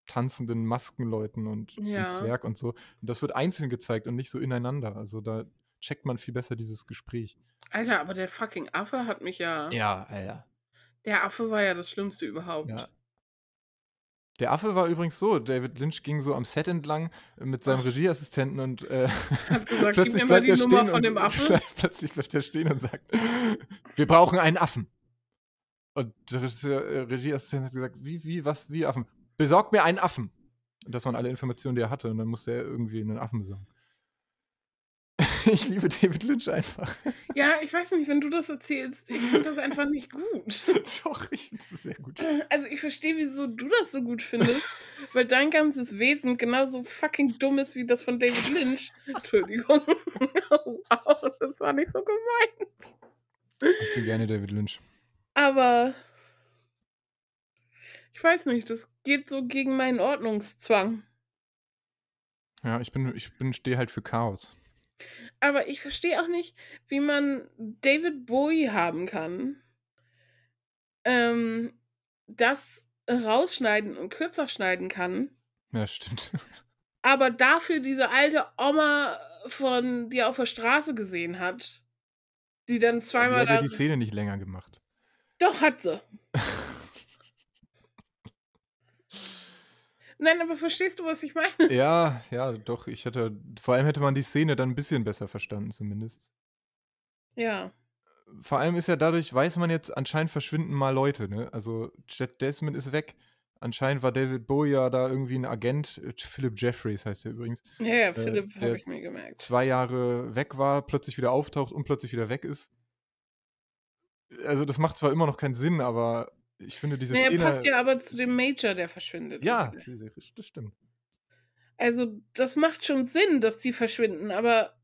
tanzenden Maskenleuten und ja. dem Zwerg und so. Und das wird einzeln gezeigt und nicht so ineinander. Also da checkt man viel besser dieses Gespräch. Alter, aber der fucking Affe hat mich ja. Ja, Alter. Der Affe war ja das Schlimmste überhaupt. Ja, der Affe war übrigens so, David Lynch ging so am Set entlang mit seinem Regieassistenten und äh, gesagt, plötzlich, bleibt er stehen und, plötzlich bleibt er stehen und sagt, wir brauchen einen Affen. Und der äh, Regieassistent hat gesagt, wie, wie, was, wie Affen? Besorgt mir einen Affen. Und das waren alle Informationen, die er hatte. Und dann musste er irgendwie einen Affen besorgen. Ich liebe David Lynch einfach. Ja, ich weiß nicht, wenn du das erzählst, ich finde das einfach nicht gut. Doch, ich finde es sehr gut. Also ich verstehe, wieso du das so gut findest, weil dein ganzes Wesen genauso fucking dumm ist wie das von David Lynch. Entschuldigung. wow, das war nicht so gemeint. Ich bin gerne David Lynch. Aber ich weiß nicht, das geht so gegen meinen Ordnungszwang. Ja, ich bin, ich bin, stehe halt für Chaos. Aber ich verstehe auch nicht, wie man David Bowie haben kann, ähm, das rausschneiden und kürzer schneiden kann. Ja, stimmt. Aber dafür diese alte Oma von, die er auf der Straße gesehen hat, die dann zweimal. Ja, hat die Szene nicht länger gemacht. Doch, hat sie. Nein, aber verstehst du, was ich meine? Ja, ja, doch. Ich hätte, vor allem hätte man die Szene dann ein bisschen besser verstanden, zumindest. Ja. Vor allem ist ja dadurch, weiß man jetzt, anscheinend verschwinden mal Leute, ne? Also Jet Desmond ist weg. Anscheinend war David Bowie ja da irgendwie ein Agent. Äh, Philip Jeffries heißt der übrigens. Ja, ja äh, Philip äh, habe ich mir gemerkt. Zwei Jahre weg war, plötzlich wieder auftaucht und plötzlich wieder weg ist. Also, das macht zwar immer noch keinen Sinn, aber ich finde diese naja, Szene. passt ja aber zu dem Major, der verschwindet. Ja, das stimmt. Also, das macht schon Sinn, dass die verschwinden, aber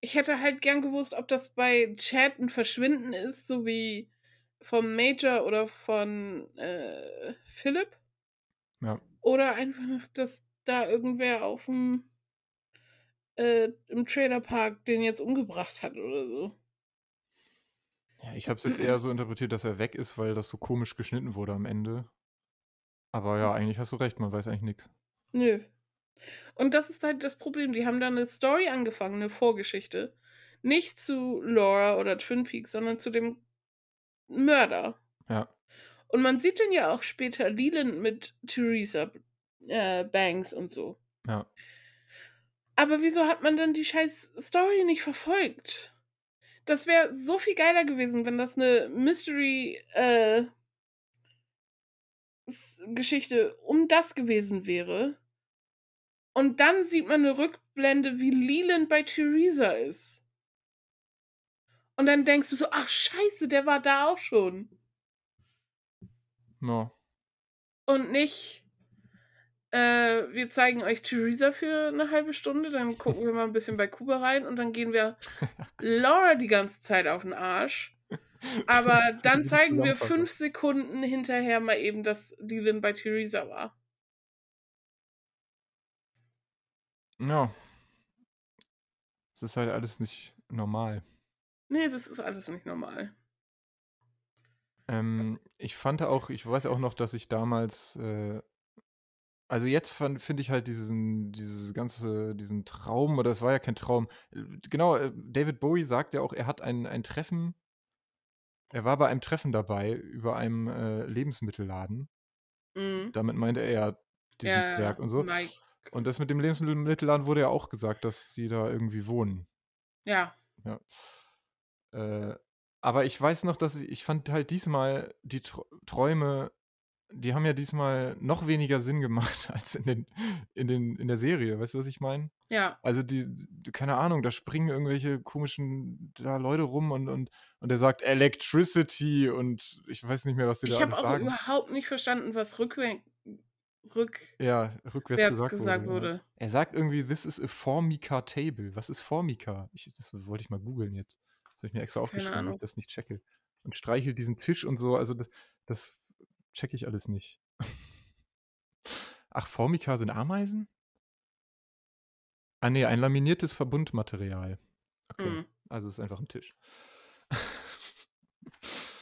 ich hätte halt gern gewusst, ob das bei Chat ein Verschwinden ist, so wie vom Major oder von äh, Philipp. Ja. Oder einfach, dass da irgendwer auf dem äh, im Trailerpark den jetzt umgebracht hat oder so. Ja, ich habe es jetzt eher so interpretiert, dass er weg ist, weil das so komisch geschnitten wurde am Ende. Aber ja, eigentlich hast du recht, man weiß eigentlich nichts. Nö. Und das ist halt das Problem. Die haben da eine Story angefangen, eine Vorgeschichte. Nicht zu Laura oder Twin Peaks, sondern zu dem Mörder. Ja. Und man sieht dann ja auch später Leland mit Theresa äh, Banks und so. Ja. Aber wieso hat man dann die scheiß Story nicht verfolgt? Das wäre so viel geiler gewesen, wenn das eine Mystery äh, Geschichte um das gewesen wäre. Und dann sieht man eine Rückblende, wie Leland bei Theresa ist. Und dann denkst du so, ach scheiße, der war da auch schon. No. Und nicht, äh, wir zeigen euch Theresa für eine halbe Stunde, dann gucken wir mal ein bisschen bei Kuba rein und dann gehen wir Laura die ganze Zeit auf den Arsch. Aber dann zeigen wir fünf Sekunden hinterher mal eben, dass die Dylan bei Theresa war. Ja. Das ist halt alles nicht normal. Nee, das ist alles nicht normal. Ähm, ich fand auch, ich weiß auch noch, dass ich damals äh, also jetzt finde ich halt diesen, dieses ganze, diesen Traum, oder es war ja kein Traum. Äh, genau, äh, David Bowie sagt ja auch, er hat ein, ein Treffen, er war bei einem Treffen dabei über einem äh, Lebensmittelladen. Mhm. Damit meinte er ja diesen ja, Berg und so. Mike. Und das mit dem Lebensmittelladen wurde ja auch gesagt, dass sie da irgendwie wohnen. Ja. Ja. Äh, aber ich weiß noch, dass ich, ich fand halt diesmal die Träume die haben ja diesmal noch weniger Sinn gemacht als in, den, in, den, in der Serie. Weißt du, was ich meine? Ja. Also, die, die, keine Ahnung, da springen irgendwelche komischen da Leute rum und, und, und der sagt Electricity und ich weiß nicht mehr, was die da alles sagen. Ich habe auch überhaupt nicht verstanden, was rückwärts rück ja, rückwärts gesagt, gesagt wurde. wurde. Er sagt irgendwie, this is a Formica table. Was ist Formica? Ich, das wollte ich mal googeln jetzt. Das habe ich mir extra aufgeschrieben, Ahnung. ich das nicht checke. Und streichelt diesen Tisch und so. Also das, das check ich alles nicht. Ach, Formica sind Ameisen? Ah nee, ein laminiertes Verbundmaterial. Okay. Mhm. Also es ist einfach ein Tisch.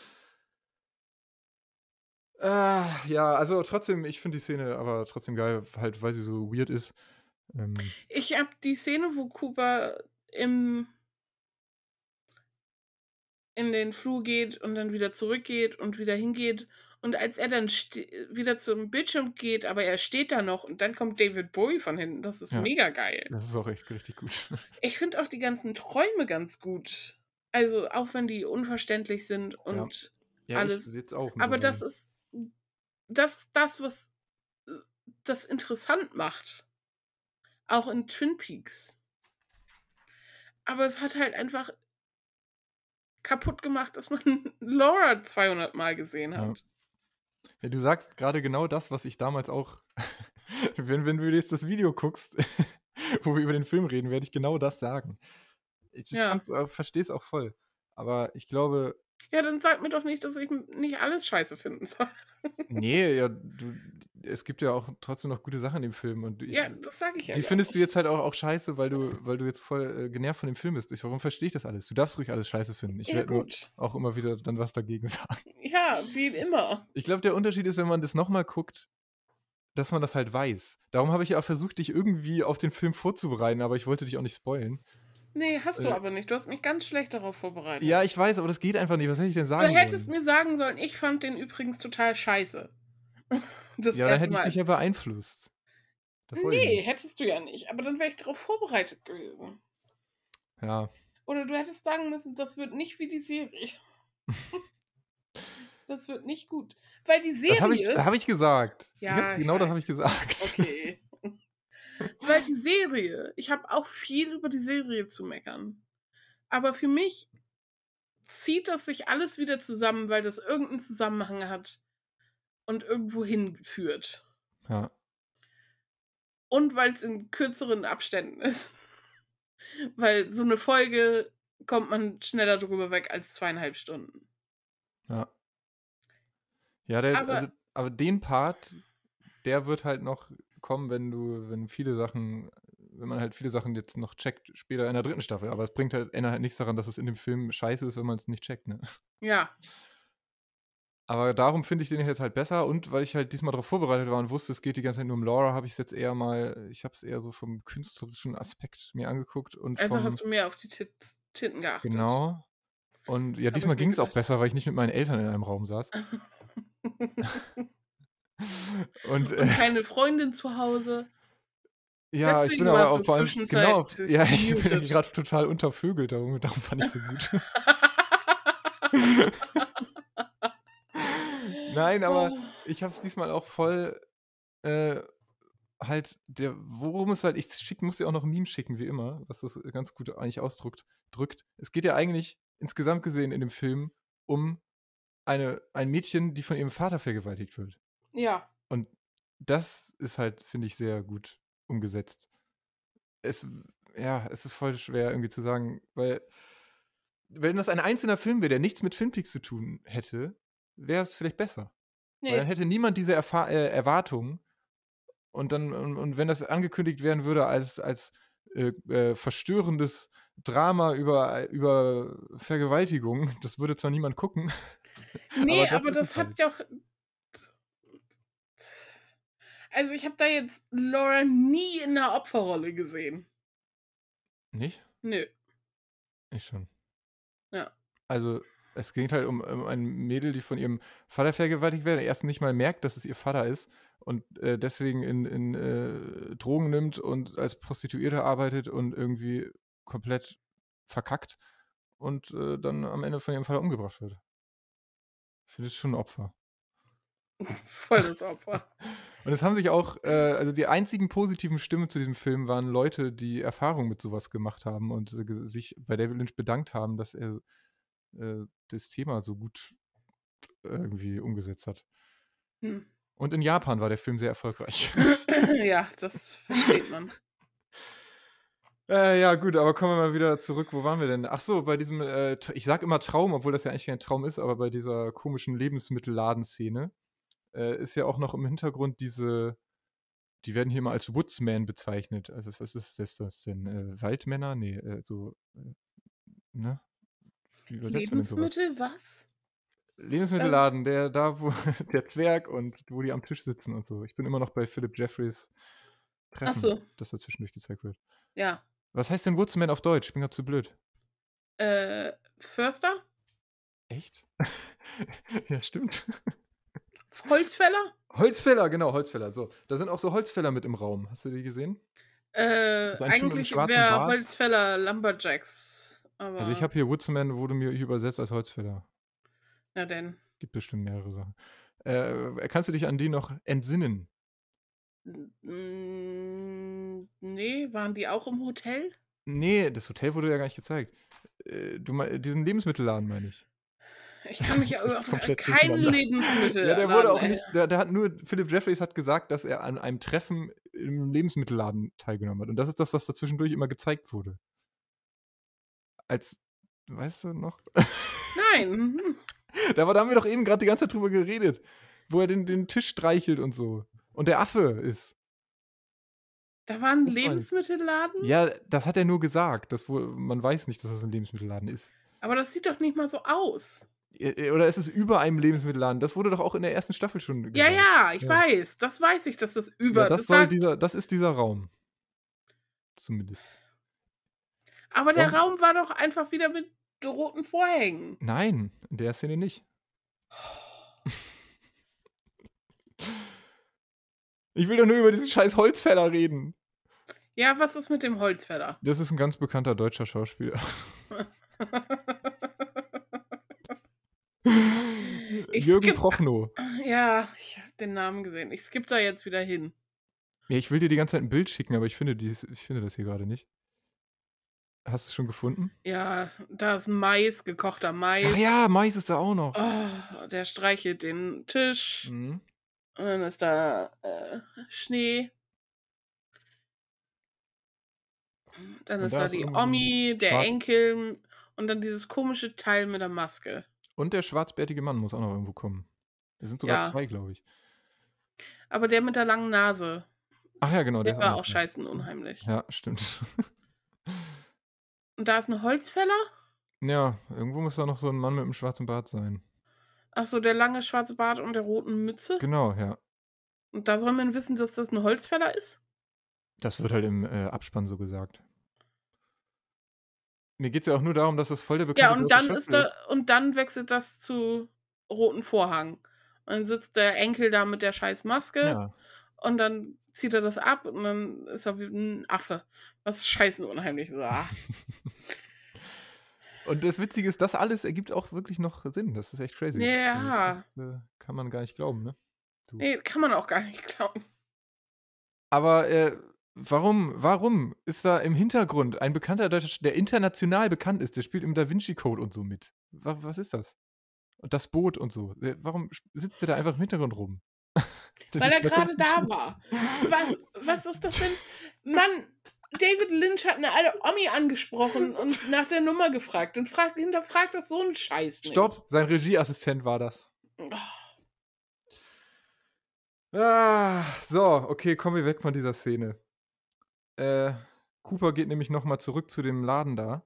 ah, ja, also trotzdem, ich finde die Szene aber trotzdem geil, halt weil sie so weird ist. Ähm, ich hab die Szene, wo Kuba im in den Flur geht und dann wieder zurückgeht und wieder hingeht und als er dann wieder zum Bildschirm geht, aber er steht da noch und dann kommt David Bowie von hinten. Das ist ja, mega geil. Das ist auch echt richtig gut. Ich finde auch die ganzen Träume ganz gut. Also auch wenn die unverständlich sind und ja. Ja, alles. aber das ist das, das, was äh, das interessant macht. Auch in Twin Peaks. Aber es hat halt einfach kaputt gemacht, dass man Laura 200 Mal gesehen hat. Ja, du sagst gerade genau das, was ich damals auch, wenn, wenn du jetzt das Video guckst, wo wir über den Film reden, werde ich genau das sagen. Ich, ja. äh, verstehe es auch voll. Aber ich glaube. Ja, dann sag mir doch nicht, dass ich nicht alles scheiße finden soll. nee, ja, du, es gibt ja auch trotzdem noch gute Sachen im Film. Und ich, ja, das sage ich ja. Die findest auch. du jetzt halt auch, auch scheiße, weil du, weil du jetzt voll äh, genervt von dem Film bist. Ich, warum verstehe ich das alles? Du darfst ruhig alles scheiße finden. Ich ja, werde auch immer wieder dann was dagegen sagen. Ja, wie immer. Ich glaube, der Unterschied ist, wenn man das nochmal guckt, dass man das halt weiß. Darum habe ich ja auch versucht, dich irgendwie auf den Film vorzubereiten, aber ich wollte dich auch nicht spoilen. Nee, hast du äh, aber nicht. Du hast mich ganz schlecht darauf vorbereitet. Ja, ich weiß, aber das geht einfach nicht. Was hätte ich denn sagen sollen? Du hättest sollen? mir sagen sollen, ich fand den übrigens total scheiße. Das ja, dann hätte ich dich ja beeinflusst. nee, hättest du ja nicht. Aber dann wäre ich darauf vorbereitet gewesen. Ja. Oder du hättest sagen müssen, das wird nicht wie die Serie. das wird nicht gut. Weil die Serie. Das habe ich, hab ich, gesagt. Ja, ich genau ich das habe ich gesagt. Okay. Weil die Serie, ich habe auch viel über die Serie zu meckern. Aber für mich zieht das sich alles wieder zusammen, weil das irgendeinen Zusammenhang hat und irgendwo hinführt. Ja. Und weil es in kürzeren Abständen ist. weil so eine Folge kommt man schneller drüber weg als zweieinhalb Stunden. Ja. Ja, der, aber, also, aber den Part, der wird halt noch kommen, wenn du, wenn viele Sachen, wenn man halt viele Sachen jetzt noch checkt, später in der dritten Staffel. Aber es bringt halt, ändert halt nichts daran, dass es in dem Film scheiße ist, wenn man es nicht checkt, ne? Ja. Aber darum finde ich den jetzt halt besser und weil ich halt diesmal darauf vorbereitet war und wusste, es geht die ganze Zeit nur um Laura, habe ich es jetzt eher mal, ich habe es eher so vom künstlerischen Aspekt mir angeguckt. Und also vom, hast du mehr auf die Titten geachtet. Genau. Und ja, hab diesmal ging es auch besser, weil ich nicht mit meinen Eltern in einem Raum saß. und, äh, und keine Freundin zu Hause. Ja, Deswegen ich bin aber auch vor allem, genau, ja, ich bin gerade total untervögelt, darum, darum fand ich es so gut. Nein, oh. aber ich habe es diesmal auch voll äh, halt der, worum es halt, ich schick, muss ja auch noch ein Meme schicken, wie immer, was das äh, ganz gut eigentlich ausdrückt. Drückt. Es geht ja eigentlich insgesamt gesehen in dem Film um eine, ein Mädchen, die von ihrem Vater vergewaltigt wird. Ja. Und das ist halt, finde ich, sehr gut umgesetzt. Es, ja, es ist voll schwer irgendwie zu sagen, weil wenn das ein einzelner Film wäre, der nichts mit Finpix zu tun hätte, wäre es vielleicht besser. Nee. Weil ne. dann hätte niemand diese Erfa äh, Erwartungen. Und dann, und, und, wenn das angekündigt werden würde als, als äh, äh, verstörendes Drama über, über Vergewaltigung, das würde zwar niemand gucken. Nee, aber das, aber das halt. hat doch. Also ich habe da jetzt Laura nie in einer Opferrolle gesehen. Nicht? Nö. Ich schon. Ja. Also es ging halt um, um ein Mädel, die von ihrem Vater vergewaltigt wird, erst nicht mal merkt, dass es ihr Vater ist und äh, deswegen in, in äh, Drogen nimmt und als Prostituierte arbeitet und irgendwie komplett verkackt und äh, dann am Ende von ihrem Vater umgebracht wird. Ich finde es schon ein Opfer. Volles Opfer. und es haben sich auch, äh, also die einzigen positiven Stimmen zu diesem Film waren Leute, die Erfahrung mit sowas gemacht haben und äh, sich bei David Lynch bedankt haben, dass er äh, das Thema so gut irgendwie umgesetzt hat. Hm. Und in Japan war der Film sehr erfolgreich. ja, das versteht man. Äh, ja, gut, aber kommen wir mal wieder zurück. Wo waren wir denn? Ach so, bei diesem, äh, ich sag immer Traum, obwohl das ja eigentlich kein Traum ist, aber bei dieser komischen Lebensmittelladenszene äh, ist ja auch noch im Hintergrund diese, die werden hier mal als Woodsman bezeichnet. Also, was ist das, das denn? Äh, Waldmänner? Nee, äh, so, ne? Wie Lebensmittel, was? Lebensmittelladen, ähm, der da, wo der Zwerg und wo die am Tisch sitzen und so. Ich bin immer noch bei Philip Jeffries Treffen, so. das da zwischendurch gezeigt wird. Ja. Was heißt denn Woodsman auf Deutsch? Ich bin gerade zu blöd. Äh, Förster? Echt? ja, stimmt. Holzfäller? Holzfäller, genau, Holzfäller. So, da sind auch so Holzfäller mit im Raum. Hast du die gesehen? Äh, so eigentlich wäre Holzfäller Lumberjacks. Aber also ich habe hier Woodsman, wurde mir übersetzt als Holzfäller. Na denn. Gibt bestimmt mehrere Sachen. Äh, kannst du dich an die noch entsinnen? Nee, waren die auch im Hotel? Nee, das Hotel wurde ja gar nicht gezeigt. Äh, du, diesen Lebensmittelladen meine ich. Ich kann mich ja auf kein Lebensmittel. Ja, der wurde auch nicht. Der, der, hat nur Philip Jeffries hat gesagt, dass er an einem Treffen im Lebensmittelladen teilgenommen hat. Und das ist das, was dazwischendurch immer gezeigt wurde als, weißt du noch? Nein. Mhm. da, war, da haben wir doch eben gerade die ganze Zeit drüber geredet, wo er den, den Tisch streichelt und so. Und der Affe ist. Da war ein das Lebensmittelladen? Ja, das hat er nur gesagt. Das, wohl, man weiß nicht, dass das ein Lebensmittelladen ist. Aber das sieht doch nicht mal so aus. Äh, äh, oder ist es über einem Lebensmittelladen? Das wurde doch auch in der ersten Staffel schon gesagt. Ja, ja, ich ja. weiß. Das weiß ich, dass das über ja, das, das, soll dieser, das ist dieser Raum. Zumindest. Aber der Und? Raum war doch einfach wieder mit roten Vorhängen. Nein, in der Szene nicht. ich will doch nur über diesen scheiß Holzfäller reden. Ja, was ist mit dem Holzfäller? Das ist ein ganz bekannter deutscher Schauspieler. Jürgen skip, Trochnow. Ja, ich habe den Namen gesehen. Ich skippe da jetzt wieder hin. Ja, ich will dir die ganze Zeit ein Bild schicken, aber ich finde, dies, ich finde das hier gerade nicht. Hast du es schon gefunden? Ja, da ist Mais, gekochter Mais. Ach ja, Mais ist da auch noch. Oh, der streichelt den Tisch. Mhm. Und dann ist da äh, Schnee. Dann und ist da, da ist die Omi, der Schwarz Enkel und dann dieses komische Teil mit der Maske. Und der schwarzbärtige Mann muss auch noch irgendwo kommen. Es sind sogar ja. zwei, glaube ich. Aber der mit der langen Nase. Ach ja, genau. Der, der war auch, auch scheißen unheimlich. Ja, stimmt. Und da ist ein Holzfäller? Ja, irgendwo muss da noch so ein Mann mit einem schwarzen Bart sein. Ach so, der lange schwarze Bart und der roten Mütze? Genau, ja. Und da soll man wissen, dass das ein Holzfäller ist? Das wird halt im äh, Abspann so gesagt. Mir geht es ja auch nur darum, dass das voll der bekannte Ja, und dann ist da, und dann wechselt das zu roten Vorhang. Und dann sitzt der Enkel da mit der scheiß Maske. Ja. Und dann zieht er das ab und dann ist er wie ein Affe. Was scheißen unheimlich so. Ah. und das Witzige ist, das alles ergibt auch wirklich noch Sinn. Das ist echt crazy. Ja. Also das, das, äh, kann man gar nicht glauben, ne? Du. Nee, kann man auch gar nicht glauben. Aber äh, warum, warum ist da im Hintergrund ein bekannter Deutscher, der international bekannt ist, der spielt im Da Vinci Code und so mit? Was, was ist das? Und das Boot und so. Äh, warum sitzt der da einfach im Hintergrund rum? weil er gerade da war. Was, was ist das denn? Mann, David Lynch hat eine alte Omi angesprochen und nach der Nummer gefragt und fragt, hinterfragt das so einen Scheiß nicht. Stopp, sein Regieassistent war das. Oh. Ah, so, okay, kommen wir weg von dieser Szene. Äh, Cooper geht nämlich nochmal zurück zu dem Laden da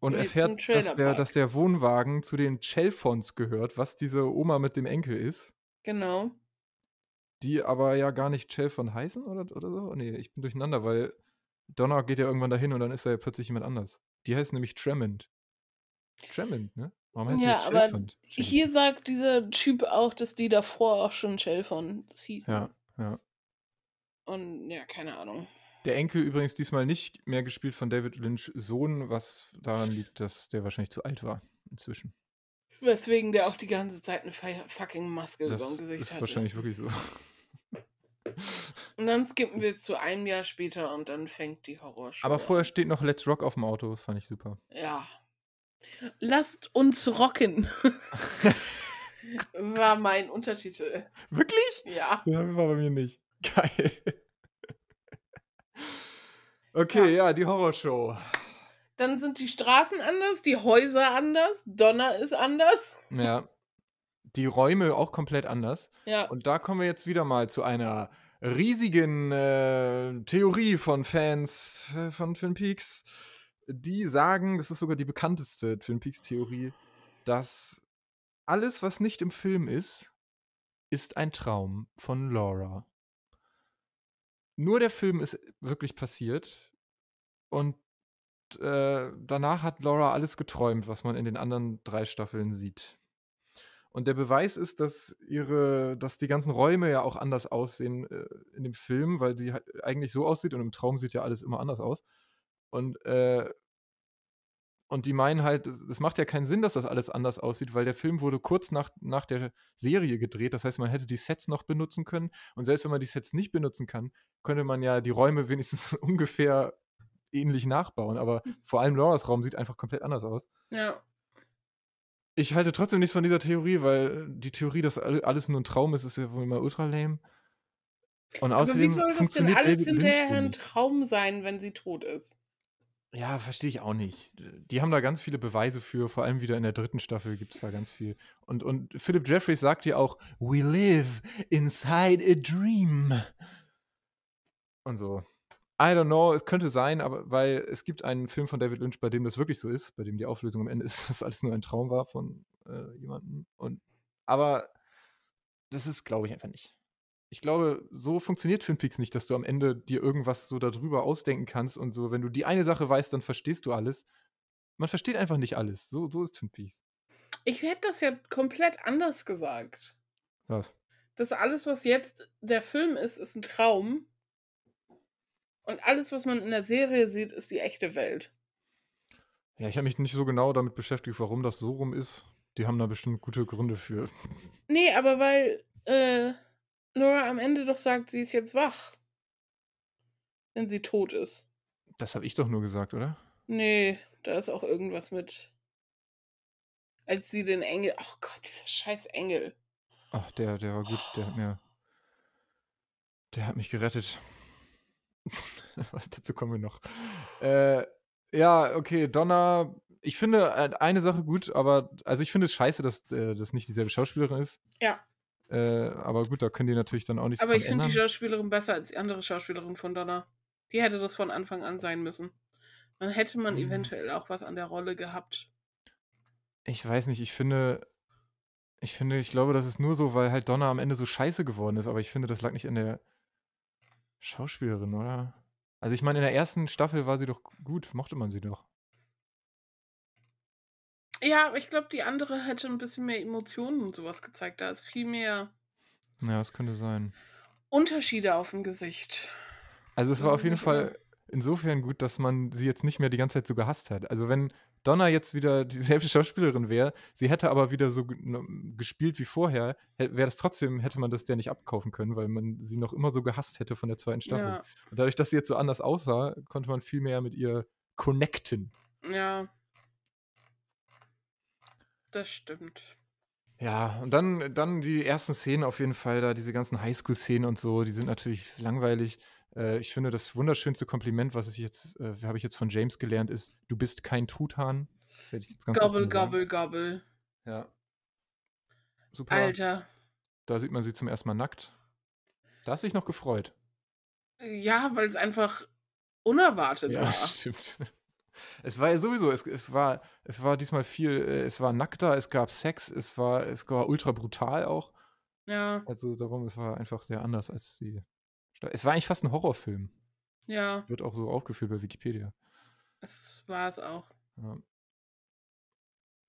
und nee, erfährt, dass der, dass der Wohnwagen zu den Chelfons gehört, was diese Oma mit dem Enkel ist. Genau. Die aber ja gar nicht Chell von heißen oder, oder so? Nee, ich bin durcheinander, weil Donner geht ja irgendwann dahin und dann ist er ja plötzlich jemand anders. Die heißt nämlich Tremend. Tremend, ne? Warum heißt ja, die aber hier sagt dieser Typ auch, dass die davor auch schon Chelfon hießen. Ja, ja. Und ja, keine Ahnung. Der Enkel übrigens diesmal nicht mehr gespielt von David Lynch Sohn, was daran liegt, dass der wahrscheinlich zu alt war inzwischen. Weswegen der auch die ganze Zeit eine fucking Maske über dem Gesicht hat. Das ist wahrscheinlich wirklich so. Und dann skippen wir zu einem Jahr später und dann fängt die Horrorshow. Aber vorher steht noch Let's Rock auf dem Auto, das fand ich super. Ja. Lasst uns rocken. war mein Untertitel. Wirklich? Ja. Das war bei mir nicht. Geil. Okay, ja, ja die Horrorshow dann sind die Straßen anders, die Häuser anders, Donner ist anders. Ja. Die Räume auch komplett anders. Ja. Und da kommen wir jetzt wieder mal zu einer riesigen äh, Theorie von Fans äh, von Twin Peaks. Die sagen, das ist sogar die bekannteste Twin Peaks-Theorie, dass alles, was nicht im Film ist, ist ein Traum von Laura. Nur der Film ist wirklich passiert. Und äh, danach hat Laura alles geträumt, was man in den anderen drei Staffeln sieht. Und der Beweis ist, dass ihre, dass die ganzen Räume ja auch anders aussehen äh, in dem Film, weil die halt eigentlich so aussieht und im Traum sieht ja alles immer anders aus. Und äh, und die meinen halt, es macht ja keinen Sinn, dass das alles anders aussieht, weil der Film wurde kurz nach, nach der Serie gedreht. Das heißt, man hätte die Sets noch benutzen können. Und selbst wenn man die Sets nicht benutzen kann, könnte man ja die Räume wenigstens ungefähr ähnlich nachbauen, aber mhm. vor allem Loras Raum sieht einfach komplett anders aus. Ja. Ich halte trotzdem nichts von dieser Theorie, weil die Theorie, dass alles nur ein Traum ist, ist ja wohl immer ultra lame. Und außerdem aber wie soll das funktioniert denn alles hinterher ein Traum sein, wenn sie tot ist? Ja, verstehe ich auch nicht. Die haben da ganz viele Beweise für, vor allem wieder in der dritten Staffel gibt es da ganz viel. Und, und Philip Jeffries sagt ja auch, we live inside a dream. Und so. I don't know, es könnte sein, aber weil es gibt einen Film von David Lynch, bei dem das wirklich so ist, bei dem die Auflösung am Ende ist, dass alles nur ein Traum war von äh, jemandem. Und aber das ist, glaube ich, einfach nicht. Ich glaube, so funktioniert Twin Peaks nicht, dass du am Ende dir irgendwas so darüber ausdenken kannst und so, wenn du die eine Sache weißt, dann verstehst du alles. Man versteht einfach nicht alles. So, so ist Twin Peaks. Ich hätte das ja komplett anders gesagt. Was? Dass alles, was jetzt der Film ist, ist ein Traum und alles, was man in der Serie sieht, ist die echte Welt. Ja, ich habe mich nicht so genau damit beschäftigt, warum das so rum ist. Die haben da bestimmt gute Gründe für. Nee, aber weil äh, Nora am Ende doch sagt, sie ist jetzt wach. Wenn sie tot ist. Das habe ich doch nur gesagt, oder? Nee, da ist auch irgendwas mit. Als sie den Engel. Ach oh Gott, dieser scheiß Engel. Ach, der, der war gut. Der hat mir. Der hat mich gerettet. Dazu kommen wir noch. Äh, ja, okay, Donna. Ich finde äh, eine Sache gut, aber also ich finde es scheiße, dass äh, das nicht dieselbe Schauspielerin ist. Ja. Äh, aber gut, da können die natürlich dann auch nichts Aber ich finde die Schauspielerin besser als die andere Schauspielerin von Donna. Die hätte das von Anfang an sein müssen. Dann hätte man hm. eventuell auch was an der Rolle gehabt. Ich weiß nicht, ich finde, ich finde, ich glaube, das ist nur so, weil halt Donna am Ende so scheiße geworden ist, aber ich finde, das lag nicht in der Schauspielerin, oder? Also ich meine, in der ersten Staffel war sie doch gut, mochte man sie doch. Ja, aber ich glaube, die andere hätte ein bisschen mehr Emotionen und sowas gezeigt. Da ist viel mehr. Ja, das könnte sein. Unterschiede auf dem Gesicht. Also es war auf jeden Fall insofern gut, dass man sie jetzt nicht mehr die ganze Zeit so gehasst hat. Also wenn Donna jetzt wieder dieselbe Schauspielerin wäre, sie hätte aber wieder so ne, gespielt wie vorher, wäre das trotzdem, hätte man das der nicht abkaufen können, weil man sie noch immer so gehasst hätte von der zweiten Staffel. Ja. Und dadurch, dass sie jetzt so anders aussah, konnte man viel mehr mit ihr connecten. Ja. Das stimmt. Ja, und dann, dann die ersten Szenen auf jeden Fall, da diese ganzen Highschool-Szenen und so, die sind natürlich langweilig. Äh, ich finde, das wunderschönste Kompliment, was ich jetzt, äh, habe ich jetzt von James gelernt, ist, du bist kein Truthahn. Das werde ich jetzt ganz Gobble, gobble, gobble. Ja. Super. Alter. Da sieht man sie zum ersten Mal nackt. Da hast du dich noch gefreut. Ja, weil es einfach unerwartet ja, war. Ja, stimmt. Es war ja sowieso, es, es, war, es war diesmal viel, äh, es war nackter, es gab Sex, es war, es war ultra brutal auch. Ja. Also darum, es war einfach sehr anders als die es war eigentlich fast ein Horrorfilm. Ja. Wird auch so aufgeführt bei Wikipedia. Das war es auch. Ja.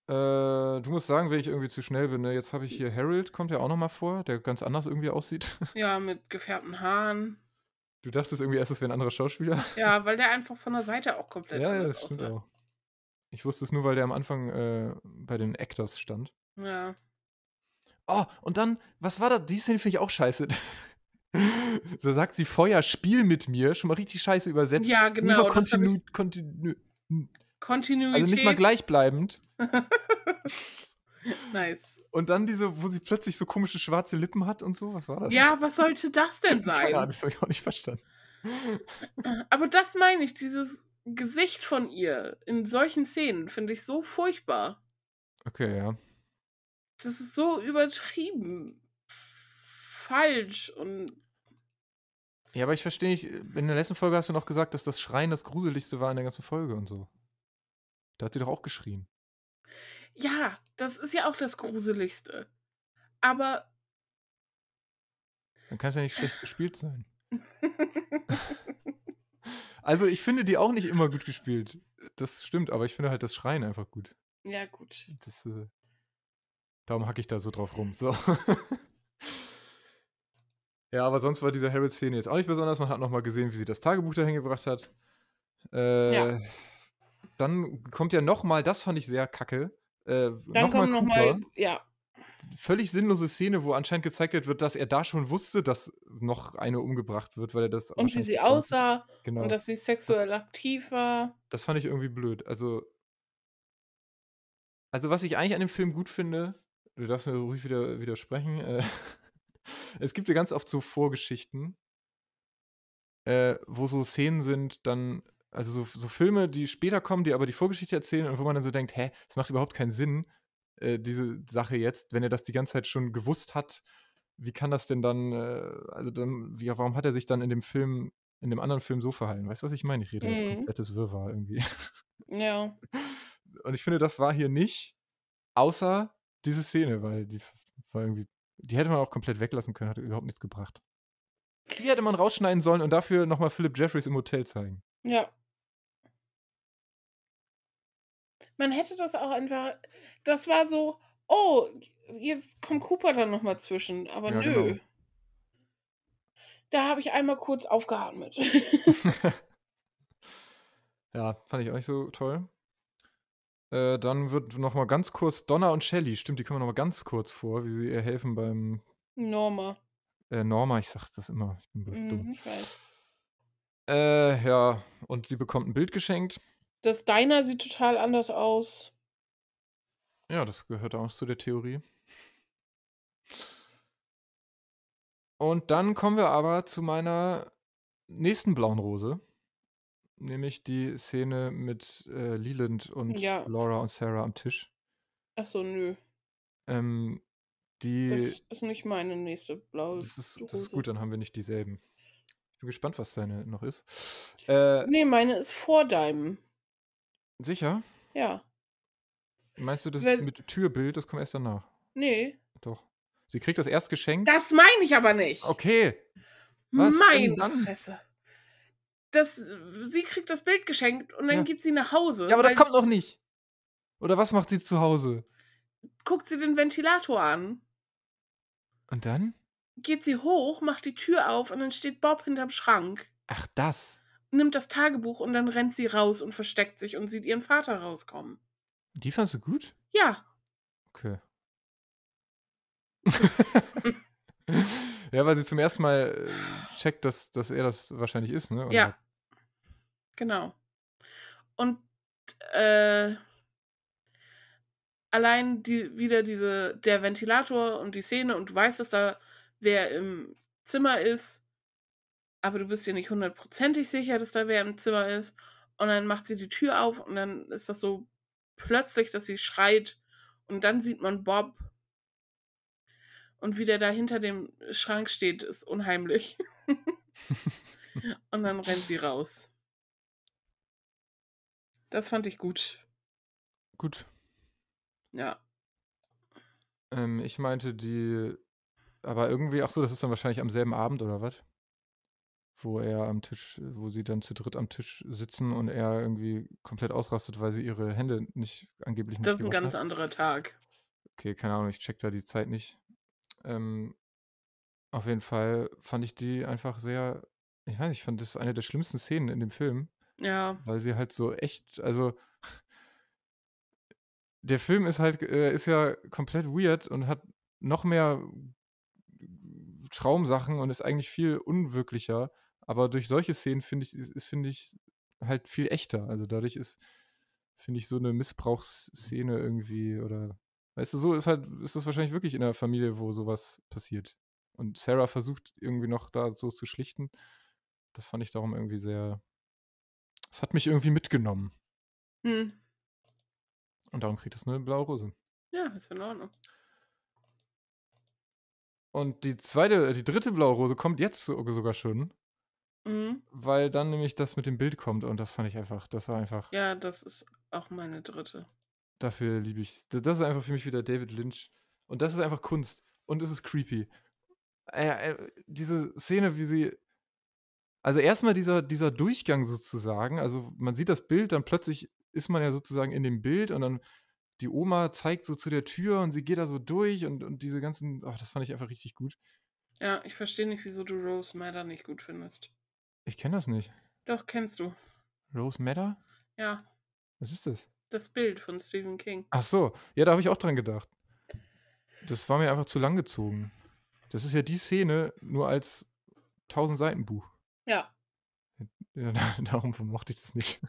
Äh, du musst sagen, wenn ich irgendwie zu schnell bin. Ne? Jetzt habe ich hier Harold, kommt ja auch nochmal vor, der ganz anders irgendwie aussieht. Ja, mit gefärbten Haaren. Du dachtest irgendwie erst, es wäre ein anderer Schauspieler. Ja, weil der einfach von der Seite auch komplett. Ja, ja, das stimmt auch. Ich wusste es nur, weil der am Anfang äh, bei den Actors stand. Ja. Oh, und dann, was war das? Die Szene finde ich auch scheiße. so sagt sie Feuer, Spiel mit mir, schon mal richtig scheiße übersetzt. Ja, genau. Lieber Kontinu Kontinu Kontinuität. Also nicht mal gleichbleibend. nice. Und dann diese, wo sie plötzlich so komische schwarze Lippen hat und so, was war das? Ja, was sollte das denn sein? Ja, das habe ich auch nicht verstanden. Aber das meine ich, dieses Gesicht von ihr in solchen Szenen finde ich so furchtbar. Okay, ja. Das ist so übertrieben falsch und. Ja, aber ich verstehe nicht, äh, in der letzten Folge hast du noch gesagt, dass das Schreien das Gruseligste war in der ganzen Folge und so. Da hat sie doch auch geschrien. Ja, das ist ja auch das Gruseligste. Aber. Dann kann es ja nicht schlecht gespielt sein. also, ich finde die auch nicht immer gut gespielt. Das stimmt, aber ich finde halt das Schreien einfach gut. Ja, gut. Das, äh, darum hacke ich da so drauf rum. So. Ja, aber sonst war diese Harold-Szene jetzt auch nicht besonders. Man hat nochmal gesehen, wie sie das Tagebuch dahin gebracht hat. Äh, ja. Dann kommt ja nochmal, das fand ich sehr kacke. Äh, dann noch kommt nochmal, ja. Völlig sinnlose Szene, wo anscheinend gezeigt wird, dass er da schon wusste, dass noch eine umgebracht wird, weil er das. Und wie sie aussah genau. und dass sie sexuell das, aktiv war. Das fand ich irgendwie blöd. Also, also was ich eigentlich an dem Film gut finde, du darfst mir ruhig wieder widersprechen, äh, es gibt ja ganz oft so Vorgeschichten, äh, wo so Szenen sind, dann, also so, so, Filme, die später kommen, die aber die Vorgeschichte erzählen und wo man dann so denkt, hä, das macht überhaupt keinen Sinn, äh, diese Sache jetzt, wenn er das die ganze Zeit schon gewusst hat, wie kann das denn dann, äh, also dann, wie, warum hat er sich dann in dem Film, in dem anderen Film so verhalten? Weißt du, was ich meine? Ich rede mhm. komplettes Wirrwarr irgendwie. Ja. Und ich finde, das war hier nicht, außer diese Szene, weil die war irgendwie die hätte man auch komplett weglassen können, hat überhaupt nichts gebracht. Die hätte man rausschneiden sollen und dafür nochmal Philip Jeffries im Hotel zeigen. Ja. Man hätte das auch einfach. Das war so, oh, jetzt kommt Cooper dann nochmal zwischen, aber ja, nö. Genau. Da habe ich einmal kurz aufgeatmet. ja, fand ich auch nicht so toll. Äh, dann wird noch mal ganz kurz Donna und Shelly, stimmt, die kommen noch mal ganz kurz vor, wie sie ihr helfen beim Norma. Äh, Norma, ich sag das immer, ich bin mm, dumm. Mhm, ich weiß. Äh, ja, und sie bekommt ein Bild geschenkt. Das Deiner sieht total anders aus. Ja, das gehört auch zu der Theorie. Und dann kommen wir aber zu meiner nächsten blauen Rose. Nämlich die Szene mit äh, Leland und Ja. Laura und Sarah am Tisch. Ach so, nö. Ähm, die, Das ist nicht meine nächste blaue das ist, das ist gut, dann haben wir nicht dieselben. Ich bin gespannt, was deine noch ist. Äh, Nee, meine ist vor deinem. sicher? Ja. Meinst du das Weil- mit Türbild? Das kommt erst danach. Nee. Doch. Sie kriegt das erst geschenkt. Das meine ich aber nicht. okay. Was Meine Fresse das, sie kriegt das Bild geschenkt und dann ja. geht sie nach Hause. Ja, aber das kommt noch nicht. Oder was macht sie zu Hause? Guckt sie den Ventilator an. Und dann? Geht sie hoch, macht die Tür auf und dann steht Bob hinterm Schrank. Ach, das. Nimmt das Tagebuch und dann rennt sie raus und versteckt sich und sieht ihren Vater rauskommen. Die fandst du gut? Ja. Okay. ja, weil sie zum ersten Mal äh, checkt, dass, dass er das wahrscheinlich ist, ne? Oder ja. Genau. Und äh, allein die, wieder diese, der Ventilator und die Szene und du weißt, dass da wer im Zimmer ist, aber du bist dir nicht hundertprozentig sicher, dass da wer im Zimmer ist. Und dann macht sie die Tür auf und dann ist das so plötzlich, dass sie schreit und dann sieht man Bob. Und wie der da hinter dem Schrank steht, ist unheimlich. und dann rennt sie raus. Das fand ich gut. Gut. Ja. Ähm, ich meinte die, aber irgendwie, ach so, das ist dann wahrscheinlich am selben Abend oder was? Wo er am Tisch, wo sie dann zu dritt am Tisch sitzen und er irgendwie komplett ausrastet, weil sie ihre Hände nicht angeblich nicht Das ist ein ganz hat. anderer Tag. Okay, keine Ahnung, ich check da die Zeit nicht. Ähm, auf jeden Fall fand ich die einfach sehr, ich weiß nicht, ich fand das eine der schlimmsten Szenen in dem Film. Ja. Weil sie halt so echt, also der Film ist halt, äh, ist ja komplett weird und hat noch mehr Traumsachen und ist eigentlich viel unwirklicher. Aber durch solche Szenen finde ich, ist, finde ich halt viel echter. Also dadurch ist, finde ich, so eine Missbrauchsszene irgendwie oder weißt du, so ist halt, ist das wahrscheinlich wirklich in der Familie, wo sowas passiert. Und Sarah versucht irgendwie noch da so zu schlichten. Das fand ich darum irgendwie sehr es hat mich irgendwie mitgenommen. Hm. Und darum kriegt es eine blaue Rose. Ja, ist in Ordnung. Und die zweite, äh, die dritte blaue Rose kommt jetzt sogar schon. Mhm. Weil dann nämlich das mit dem Bild kommt und das fand ich einfach, das war einfach. Ja, das ist auch meine dritte. Dafür liebe ich. Das ist einfach für mich wieder David Lynch. Und das ist einfach Kunst. Und es ist creepy. Äh, äh, diese Szene, wie sie also erstmal dieser, dieser Durchgang sozusagen, also man sieht das Bild, dann plötzlich ist man ja sozusagen in dem Bild und dann die Oma zeigt so zu der Tür und sie geht da so durch und, und diese ganzen, ach, oh, das fand ich einfach richtig gut. Ja, ich verstehe nicht, wieso du Rose Matter nicht gut findest. Ich kenne das nicht. Doch, kennst du. Rose Matter? Ja. Was ist das? Das Bild von Stephen King. Ach so, ja, da habe ich auch dran gedacht. Das war mir einfach zu lang gezogen. Das ist ja die Szene nur als 1000 Seiten Buch. Ja. ja darum vermochte ich das nicht.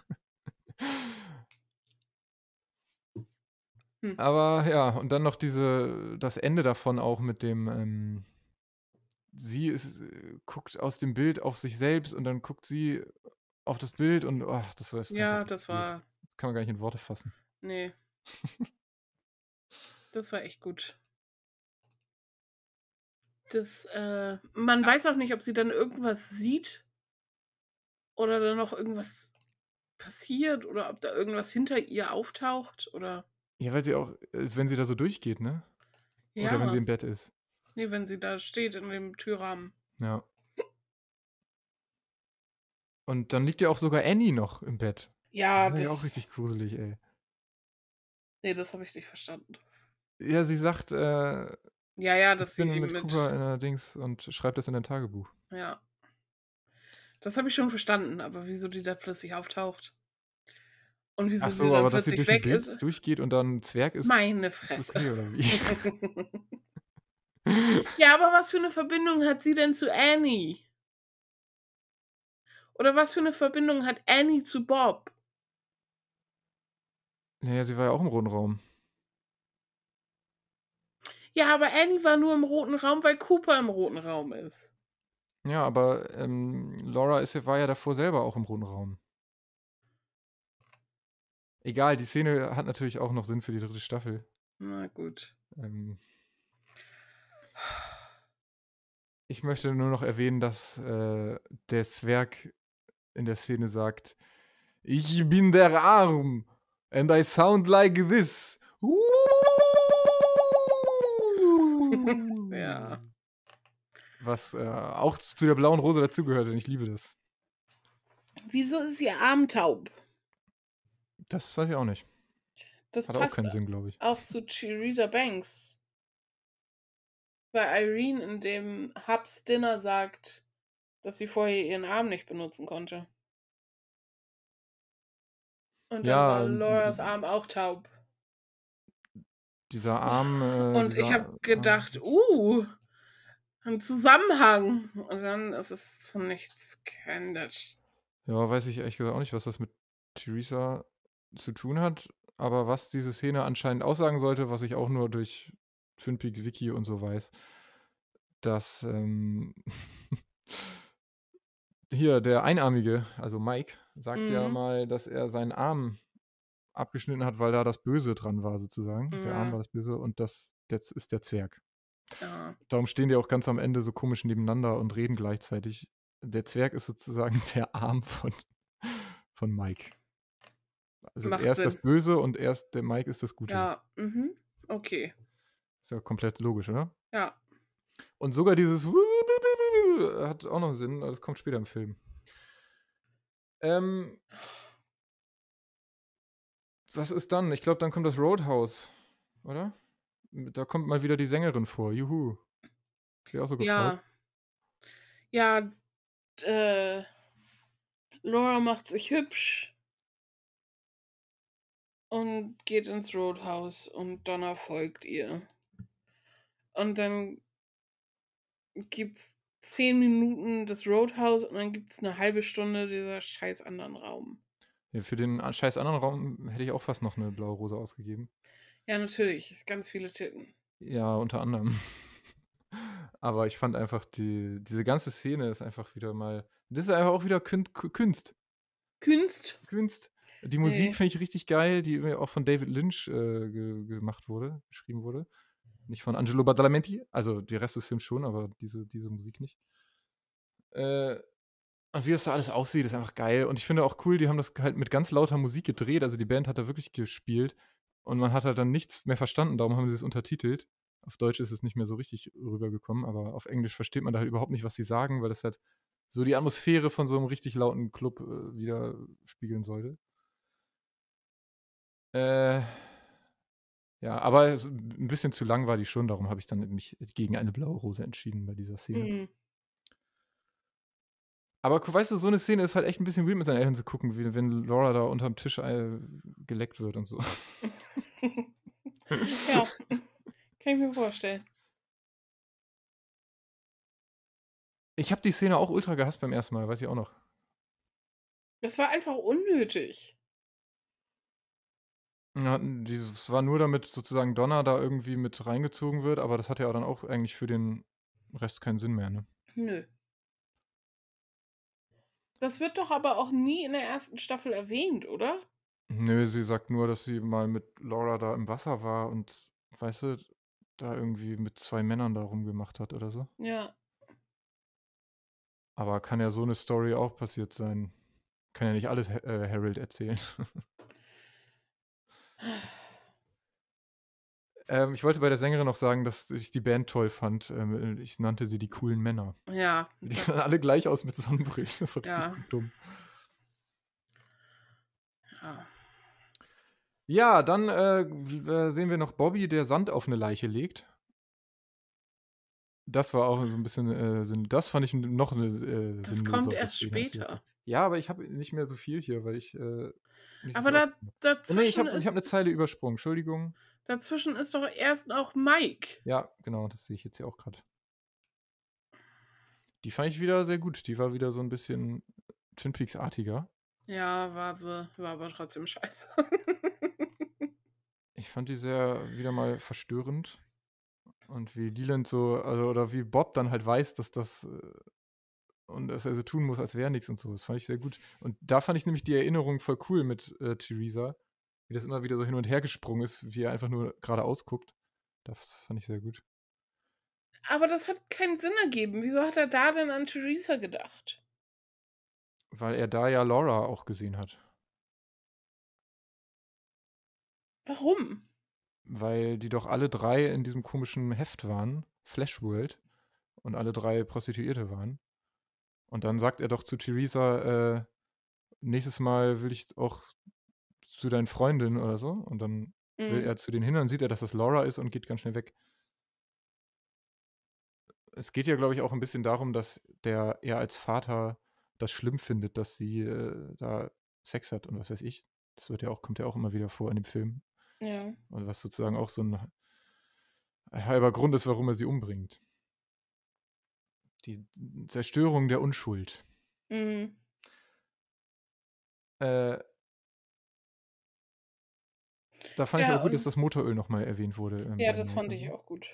Hm. Aber ja, und dann noch diese, das Ende davon auch mit dem, ähm, sie ist, guckt aus dem Bild auf sich selbst und dann guckt sie auf das Bild und oh, das war. Das ja, das gut. war. Kann man gar nicht in Worte fassen. Nee. das war echt gut. Das, äh, man weiß auch nicht, ob sie dann irgendwas sieht, oder da noch irgendwas passiert oder ob da irgendwas hinter ihr auftaucht oder. Ja, weil sie auch, wenn sie da so durchgeht, ne? Ja. Oder wenn sie im Bett ist. Nee, wenn sie da steht in dem Türrahmen. Ja. Und dann liegt ja auch sogar Annie noch im Bett. Ja, das ist ja auch richtig gruselig, ey. Nee, das habe ich nicht verstanden. Ja, sie sagt, äh, ja, ja, das ich bin sie mit, mit Cooper in der Dings und schreibt das in dein Tagebuch. Ja. Das habe ich schon verstanden, aber wieso die da plötzlich auftaucht. Und wieso Ach so, die dann aber dass sie durch weg ist. durchgeht und dann ein Zwerg ist. Meine Fresse. Ist Okay, oder wie? ja, aber was für eine Verbindung hat sie denn zu Annie? Oder was für eine Verbindung hat Annie zu Bob? Naja, sie war ja auch im roten Raum. Ja, aber Annie war nur im roten Raum, weil Cooper im roten Raum ist. Ja, aber ähm, Laura ist, war ja davor selber auch im roten Raum. Egal, die Szene hat natürlich auch noch Sinn für die dritte Staffel. Na gut. Ähm, ich möchte nur noch erwähnen, dass äh, der Zwerg in der Szene sagt, ich bin der Arm and I sound like this. ja. Uh was äh, auch zu der blauen Rose dazugehört denn ich liebe das. Wieso ist ihr Arm taub? Das weiß ich auch nicht. Das hat auch keinen Sinn, glaube ich. Auch zu Theresa Banks. Weil Irene in dem Hubs Dinner sagt, dass sie vorher ihren Arm nicht benutzen konnte. Und dann ja, war ähm, Laura's Arm auch taub. Dieser Arm. Äh, und dieser ich habe gedacht, uh, einen Zusammenhang. Und dann ist es zu nichts geändert. Ja, weiß ich ehrlich gesagt auch nicht, was das mit Theresa zu tun hat. Aber was diese Szene anscheinend aussagen sollte, was ich auch nur durch Twin Peaks Wiki und so weiß, dass ähm, hier der Einarmige, also Mike, sagt mhm. ja mal, dass er seinen Arm abgeschnitten hat, weil da das Böse dran war, sozusagen. Mhm. Der Arm mhm. war das Böse und das, das ist der Zwerg. Ja. Darum stehen die auch ganz am Ende so komisch nebeneinander und reden gleichzeitig. Der Zwerg ist sozusagen der Arm von, von Mike. Also Macht er ist Sinn. das Böse und erst der Mike ist das Gute. Ja, mhm. Okay. Ist ja komplett logisch, oder? Ja. Und sogar dieses hat auch noch Sinn, das kommt später im Film. Ähm, was ist dann? Ich glaube, dann kommt das Roadhouse, oder? Da kommt mal wieder die Sängerin vor. Juhu. Ist auch so gefragt? Ja. Ja, äh, Laura macht sich hübsch und geht ins Roadhouse und Donna folgt ihr. Und dann gibt's zehn Minuten das Roadhouse und dann gibt's eine halbe Stunde dieser scheiß anderen Raum. Ja, für den äh, scheiß anderen Raum hätte ich auch fast noch eine blaue Rose ausgegeben. Ja, natürlich. Ganz viele Titten. Ja, unter anderem. Aber ich fand einfach, die, diese ganze Szene ist einfach wieder mal. Das ist einfach auch wieder Kün Kunst. Kunst? Kunst. Die Musik nee. finde ich richtig geil, die auch von David Lynch äh, ge gemacht wurde, geschrieben wurde. Nicht von Angelo Badalamenti, also der Rest des Films schon, aber diese, diese Musik nicht. Äh, und wie das da alles aussieht, ist einfach geil. Und ich finde auch cool, die haben das halt mit ganz lauter Musik gedreht. Also die Band hat da wirklich gespielt. Und man hat halt dann nichts mehr verstanden, darum haben sie es untertitelt. Auf Deutsch ist es nicht mehr so richtig rübergekommen, aber auf Englisch versteht man da halt überhaupt nicht, was sie sagen, weil das halt so die Atmosphäre von so einem richtig lauten Club äh, wieder sollte. Äh, ja, aber ein bisschen zu lang war die schon, darum habe ich dann mich gegen eine blaue Rose entschieden bei dieser Szene. Mhm. Aber weißt du, so eine Szene ist halt echt ein bisschen weird mit seinen Eltern zu gucken, wie, wenn Laura da unterm Tisch äh, geleckt wird und so. ja, kann ich mir vorstellen. Ich habe die Szene auch ultra gehasst beim ersten Mal, weiß ich auch noch. Das war einfach unnötig. Ja, das war nur damit sozusagen Donner da irgendwie mit reingezogen wird, aber das hat ja dann auch eigentlich für den Rest keinen Sinn mehr, ne? Nö. Das wird doch aber auch nie in der ersten Staffel erwähnt, oder? Nö, sie sagt nur, dass sie mal mit Laura da im Wasser war und, weißt du, da irgendwie mit zwei Männern da rumgemacht hat oder so. Ja. Aber kann ja so eine Story auch passiert sein. Kann ja nicht alles äh, Harold erzählen. Ähm, ich wollte bei der Sängerin noch sagen, dass ich die Band toll fand. Ähm, ich nannte sie die coolen Männer. Ja. Die sahen alle gleich aus mit Sonnenbrillen. Das war ja. richtig dumm. Ja. Ja, dann äh, äh, sehen wir noch Bobby, der Sand auf eine Leiche legt. Das war auch so ein bisschen äh, Das fand ich noch eine äh, Das kommt erst später. Ja, aber ich habe nicht mehr so viel hier, weil ich. Äh, aber da, dazwischen. Nee, ich habe hab eine Zeile übersprungen, Entschuldigung. Dazwischen ist doch erst auch Mike. Ja, genau, das sehe ich jetzt hier auch gerade. Die fand ich wieder sehr gut. Die war wieder so ein bisschen Twin Peaks-artiger. Ja, war sie. War aber trotzdem scheiße. ich fand die sehr wieder mal verstörend. Und wie Leland so, also, oder wie Bob dann halt weiß, dass das äh, und dass er so tun muss, als wäre nichts und so. Das fand ich sehr gut. Und da fand ich nämlich die Erinnerung voll cool mit äh, Theresa, wie das immer wieder so hin und her gesprungen ist, wie er einfach nur geradeaus guckt. Das fand ich sehr gut. Aber das hat keinen Sinn ergeben. Wieso hat er da denn an Theresa gedacht? Weil er da ja Laura auch gesehen hat. Warum? Weil die doch alle drei in diesem komischen Heft waren, Flash World, und alle drei Prostituierte waren. Und dann sagt er doch zu Theresa, äh, nächstes Mal will ich auch zu deinen Freundinnen oder so. Und dann mhm. will er zu denen hin und sieht er, dass das Laura ist und geht ganz schnell weg. Es geht ja, glaube ich, auch ein bisschen darum, dass der er als Vater das schlimm findet, dass sie äh, da Sex hat und was weiß ich. Das wird ja auch, kommt ja auch immer wieder vor in dem Film. Ja. Und was sozusagen auch so ein halber Grund ist, warum er sie umbringt. Die Zerstörung der Unschuld. Mhm. Äh, da fand ja, ich auch gut, dass das Motoröl nochmal erwähnt wurde. Ähm, ja, das fand ich mhm. auch gut.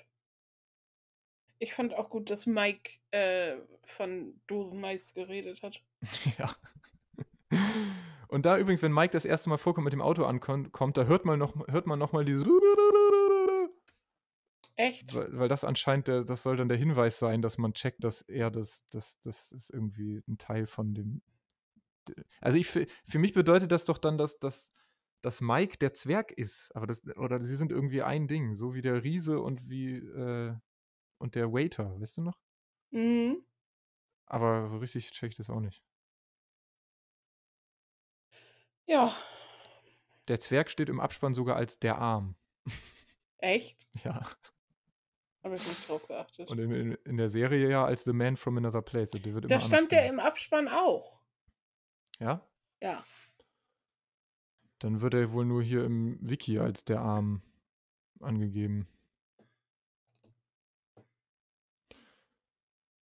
Ich fand auch gut, dass Mike äh, von Dosenmais geredet hat. ja. Und da übrigens, wenn Mike das erste Mal vorkommt mit dem Auto ankommt, da hört man noch, hört man noch mal dieses. Echt? Weil, weil das anscheinend, der, das soll dann der Hinweis sein, dass man checkt, dass er das, das, das ist irgendwie ein Teil von dem. Also ich, für, für mich bedeutet das doch dann, dass, dass, dass Mike der Zwerg ist. Aber das, oder sie sind irgendwie ein Ding, so wie der Riese und wie äh, und der Waiter, weißt du noch? Mhm. Aber so richtig check ich das auch nicht. Ja. Der Zwerg steht im Abspann sogar als der Arm. Echt? ja. Habe ich nicht drauf geachtet. Und in, in, in, der Serie ja als The Man from Another Place. da stand der im Abspann auch. Ja? Ja. Dann wird er wohl nur hier im Wiki als der Arm angegeben.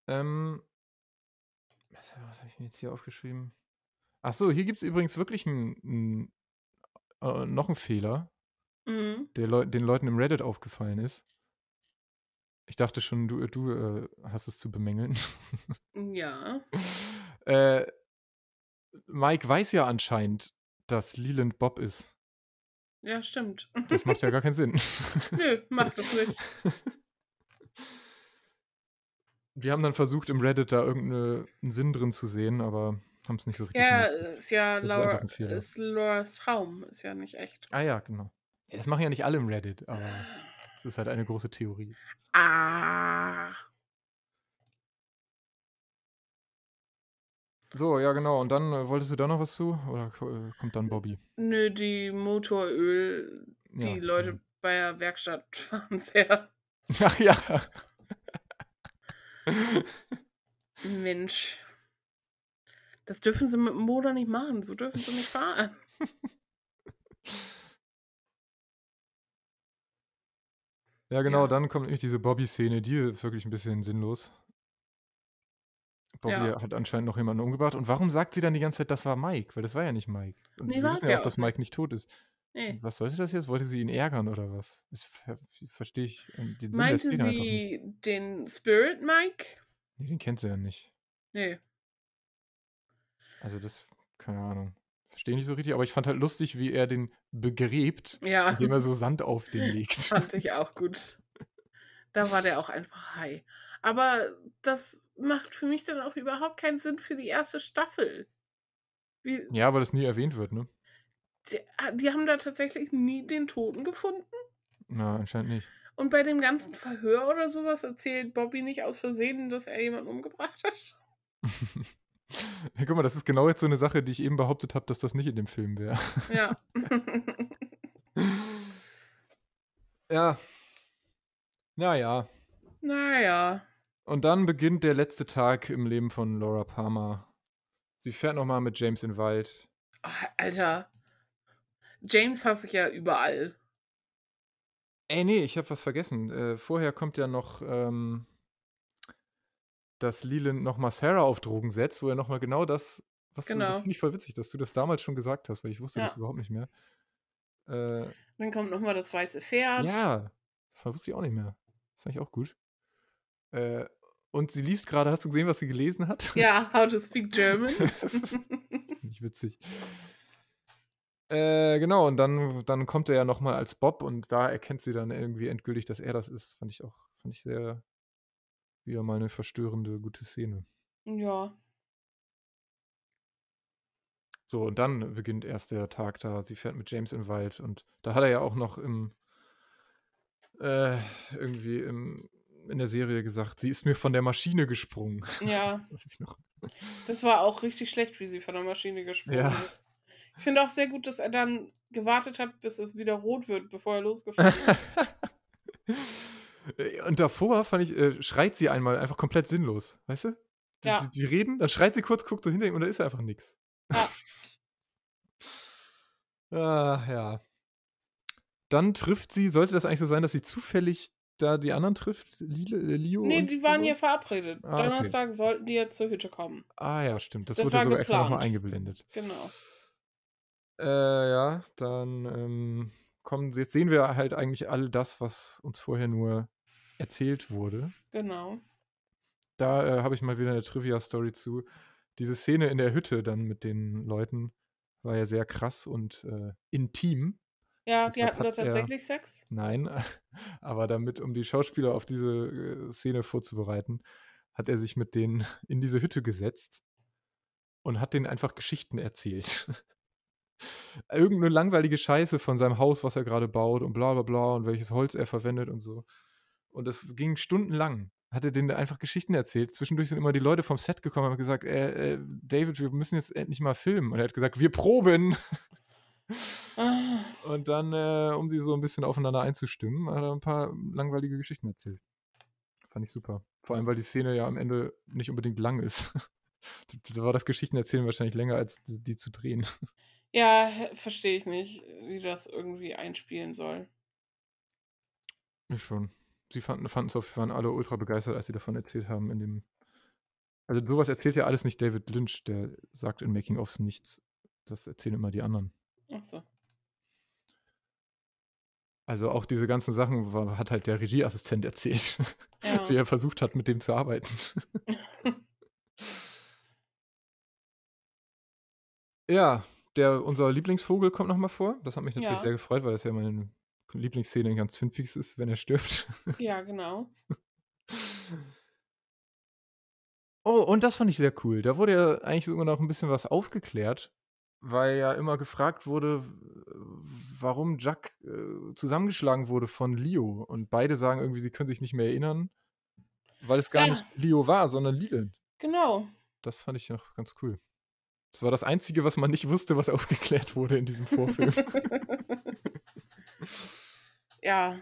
Ähm, was, was habe ich mir jetzt hier aufgeschrieben? Ach so, hier gibt es übrigens wirklich einen, einen, äh, noch einen Fehler, mhm. der Leu den Leuten im Reddit aufgefallen ist. Ich dachte schon, du, äh, du äh, hast es zu bemängeln. ja. äh, Mike weiß ja anscheinend, das Leland Bob ist. Ja, stimmt. Das macht ja gar keinen Sinn. Nö, macht doch nicht. Wir haben dann versucht, im Reddit da irgendeinen Sinn drin zu sehen, aber haben es nicht so richtig. Ja, ist ja das Laura, ist, ist Laura's Traum, ist ja nicht echt. Ah ja, genau. Ja, das machen ja nicht alle im Reddit, aber es ist halt eine große Theorie. Ah. So, ja, genau. Und dann äh, wolltest du da noch was zu? Oder äh, kommt dann Bobby? Nö, die Motoröl, die ja, Leute mh. bei der Werkstatt fahren sehr. Ach ja. Mensch. Das dürfen sie mit dem Motor nicht machen. So dürfen sie nicht fahren. Ja, genau, ja. dann kommt nämlich diese Bobby-Szene, die ist wirklich ein bisschen sinnlos. Bobby ja. hat anscheinend noch jemanden umgebracht. Und warum sagt sie dann die ganze Zeit, das war Mike? Weil das war ja nicht Mike. Und nee, wir wissen ja auch, dass Mike nicht tot ist. Nee. Was sollte das jetzt? Wollte sie ihn ärgern oder was? Das verstehe ich ähm, den Meinte sie nicht. den Spirit Mike? Nee, den kennt sie ja nicht. Nee. Also das, keine Ahnung. Verstehe nicht so richtig, aber ich fand halt lustig, wie er den begräbt, ja. indem er so Sand auf den legt. fand ich auch gut. Da war der auch einfach high. Aber das macht für mich dann auch überhaupt keinen Sinn für die erste Staffel. Wie, ja, weil das nie erwähnt wird, ne? Die, ah, die, haben da tatsächlich nie den Toten gefunden? Na, anscheinend nicht. Und bei dem ganzen Verhör oder sowas erzählt Bobby nicht aus Versehen, dass er jemanden umgebracht hat. ja, guck mal, das ist genau jetzt so eine Sache, die ich eben behauptet habe, dass das nicht in dem Film wäre. ja. ja. Naja. Naja. Und dann beginnt der letzte Tag im Leben von Laura Palmer. Sie fährt nochmal mit James in den Wald. Alter. James hasse ich ja überall. Ey, nee, ich habe was vergessen. Äh, vorher kommt ja noch, ähm, dass Leland nochmal Sarah auf Drogen setzt, wo er nochmal genau das, was genau. Du, das genau. finde ich voll witzig, dass du das damals schon gesagt hast, weil ich wusste ja. das überhaupt nicht mehr. Äh, dann kommt nochmal das weiße Pferd. Ja, das wusste ich auch nicht mehr. Das Fand ich auch gut. Äh, und sie liest gerade, hast du gesehen, was sie gelesen hat? Ja, How to Speak German. Nicht witzig. Äh, genau, und dann, dann kommt er ja nochmal als Bob und da erkennt sie dann irgendwie endgültig, dass er das ist. Fand ich auch, fand ich sehr wieder mal eine verstörende, gute Szene. Ja. So, und dann beginnt erst der Tag da. Sie fährt mit James in den Wald und da hat er ja auch noch im äh, irgendwie im in der Serie gesagt, sie ist mir von der Maschine gesprungen. Ja. Das, das war auch richtig schlecht, wie sie von der Maschine gesprungen ja. ist. Ich finde auch sehr gut, dass er dann gewartet hat, bis es wieder rot wird, bevor er losgefahren ist. Und davor fand ich, äh, schreit sie einmal einfach komplett sinnlos, weißt du? Die, ja. die, die reden, dann schreit sie kurz, guckt so hinter ihm und da ist einfach nichts. Ja. ah, ja. Dann trifft sie, sollte das eigentlich so sein, dass sie zufällig da die anderen trifft? Lilo, äh, Lio nee, die waren Lilo? hier verabredet. Ah, Donnerstag sollten die jetzt zur Hütte kommen. Ah ja, stimmt. Das, das wurde ja sogar extra nochmal eingeblendet. Genau. Äh, ja, dann ähm, kommen, jetzt sehen wir halt eigentlich all das, was uns vorher nur erzählt wurde. Genau. Da äh, habe ich mal wieder eine Trivia-Story zu. Diese Szene in der Hütte dann mit den Leuten war ja sehr krass und äh, intim. Ja, Deshalb die hatten hat da tatsächlich er, Sex? Nein, aber damit, um die Schauspieler auf diese äh, Szene vorzubereiten, hat er sich mit denen in diese Hütte gesetzt und hat denen einfach Geschichten erzählt. Irgendeine langweilige Scheiße von seinem Haus, was er gerade baut und bla bla bla und welches Holz er verwendet und so. Und das ging stundenlang. Hat er denen einfach Geschichten erzählt. Zwischendurch sind immer die Leute vom Set gekommen und haben gesagt, äh, äh, David, wir müssen jetzt endlich mal filmen. Und er hat gesagt, wir proben. Ah. und dann, äh, um sie so ein bisschen aufeinander einzustimmen, hat er ein paar langweilige Geschichten erzählt. Fand ich super. Vor allem, weil die Szene ja am Ende nicht unbedingt lang ist. da war das Geschichtenerzählen wahrscheinlich länger, als die, zu drehen. Ja, verstehe ich nicht, wie das irgendwie einspielen soll. Ich schon. Sie fanden es auf, waren alle ultra begeistert, als sie davon erzählt haben in dem. Also sowas erzählt ja alles nicht David Lynch, der sagt in Making-ofs nichts. Das erzählen immer die anderen. Ach so. Also auch diese ganzen Sachen hat halt der Regieassistent erzählt, ja. wie er versucht hat, mit dem zu arbeiten. ja, der, unser Lieblingsvogel kommt nochmal vor. Das hat mich natürlich ja. sehr gefreut, weil das ja meine Lieblingsszene in ganz Finfix ist, wenn er stirbt. ja, genau. Oh, und das fand ich sehr cool. Da wurde ja eigentlich sogar noch ein bisschen was aufgeklärt weil ja immer gefragt wurde, warum Jack äh, zusammengeschlagen wurde von Leo. Und beide sagen irgendwie, sie können sich nicht mehr erinnern, weil es gar ja. nicht Leo war, sondern Leland. Genau. Das fand ich noch ganz cool. Das war das Einzige, was man nicht wusste, was aufgeklärt wurde in diesem Vorfilm. ja,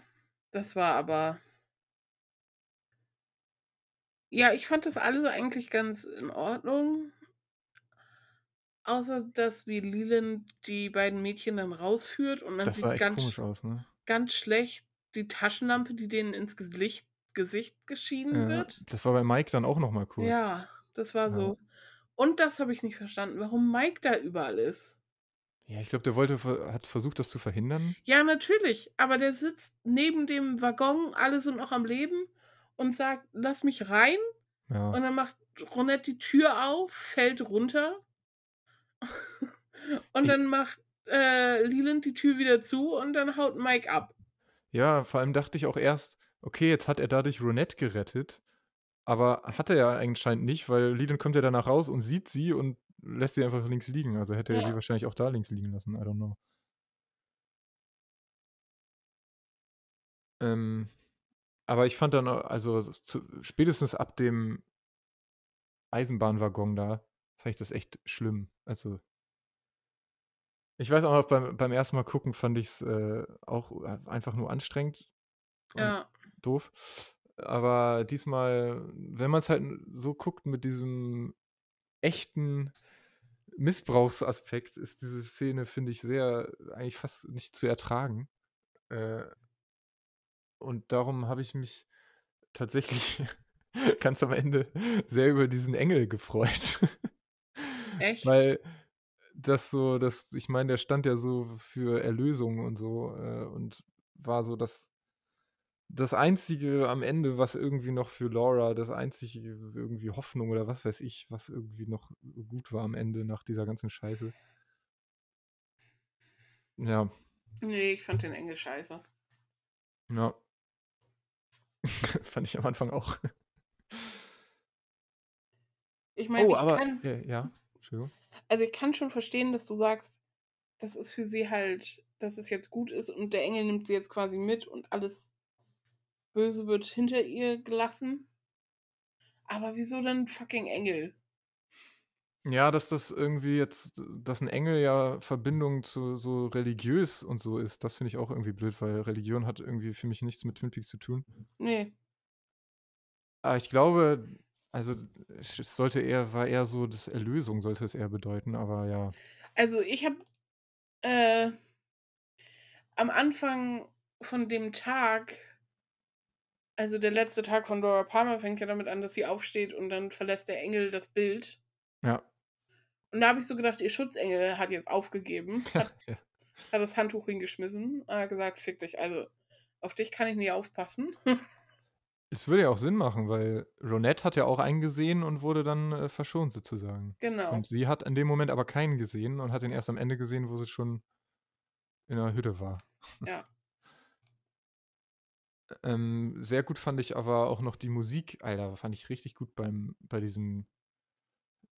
das war aber. Ja, ich fand das alles eigentlich ganz in Ordnung. Außer, dass wie Leland die beiden Mädchen dann rausführt und man das sieht ganz, aus, ne? ganz schlecht die Taschenlampe, die denen ins Gesicht, Gesicht geschienen ja, wird. Das war bei Mike dann auch nochmal kurz. Ja, das war ja. so. Und das habe ich nicht verstanden, warum Mike da überall ist. Ja, ich glaube, der wollte, hat versucht, das zu verhindern. Ja, natürlich. Aber der sitzt neben dem Waggon, alle sind noch am Leben und sagt, lass mich rein. Ja. Und dann macht Ronette die Tür auf, fällt runter und dann macht äh, Leland die Tür wieder zu und dann haut Mike ab. Ja, vor allem dachte ich auch erst, okay, jetzt hat er dadurch Ronette gerettet. Aber hat er ja anscheinend nicht, weil Leland kommt ja danach raus und sieht sie und lässt sie einfach links liegen. Also hätte ja. er sie wahrscheinlich auch da links liegen lassen. I don't know. Ähm, aber ich fand dann, also zu, spätestens ab dem Eisenbahnwaggon da, fand ich das echt schlimm. Also, ich weiß auch noch, beim, beim ersten Mal gucken fand ich es äh, auch äh, einfach nur anstrengend. Ja. Doof. Aber diesmal, wenn man es halt so guckt mit diesem echten Missbrauchsaspekt, ist diese Szene, finde ich, sehr, eigentlich fast nicht zu ertragen. Äh, und darum habe ich mich tatsächlich ganz am Ende sehr über diesen Engel gefreut. Echt? Weil das so, das, ich meine, der stand ja so für Erlösung und so äh, und war so das, das Einzige am Ende, was irgendwie noch für Laura, das Einzige irgendwie Hoffnung oder was weiß ich, was irgendwie noch gut war am Ende nach dieser ganzen Scheiße. Ja. Nee, ich fand den Engel scheiße. Ja. fand ich am Anfang auch. Ich meine, oh, ich aber, kann... Äh, ja, ja. Entschuldigung. Also ich kann schon verstehen, dass du sagst, das ist für sie halt, dass es jetzt gut ist und der Engel nimmt sie jetzt quasi mit und alles Böse wird hinter ihr gelassen. Aber wieso dann fucking Engel? Ja, dass das irgendwie jetzt, dass ein Engel ja Verbindung zu so religiös und so ist, das finde ich auch irgendwie blöd, weil Religion hat irgendwie für mich nichts mit Twin Peaks zu tun. Nee. Aber ah, ich glaube, also es sollte eher, war eher so, das Erlösung sollte es eher bedeuten, aber ja. Also ich habe äh, am Anfang von dem Tag, also der letzte Tag von Dora Palmer fängt ja damit an, dass sie aufsteht und dann verlässt der Engel das Bild. Ja. Und da habe ich so gedacht, ihr Schutzengel hat jetzt aufgegeben, hat, ja. hat das Handtuch hingeschmissen, äh, gesagt, fick dich, also auf dich kann ich nicht aufpassen. Es würde ja auch Sinn machen, weil Ronette hat ja auch einen gesehen und wurde dann äh, verschont sozusagen. Genau. Und sie hat in dem Moment aber keinen gesehen und hat ihn erst am Ende gesehen, wo sie schon in der Hütte war. Ja. ähm, sehr gut fand ich aber auch noch die Musik, Alter, fand ich richtig gut beim, bei diesem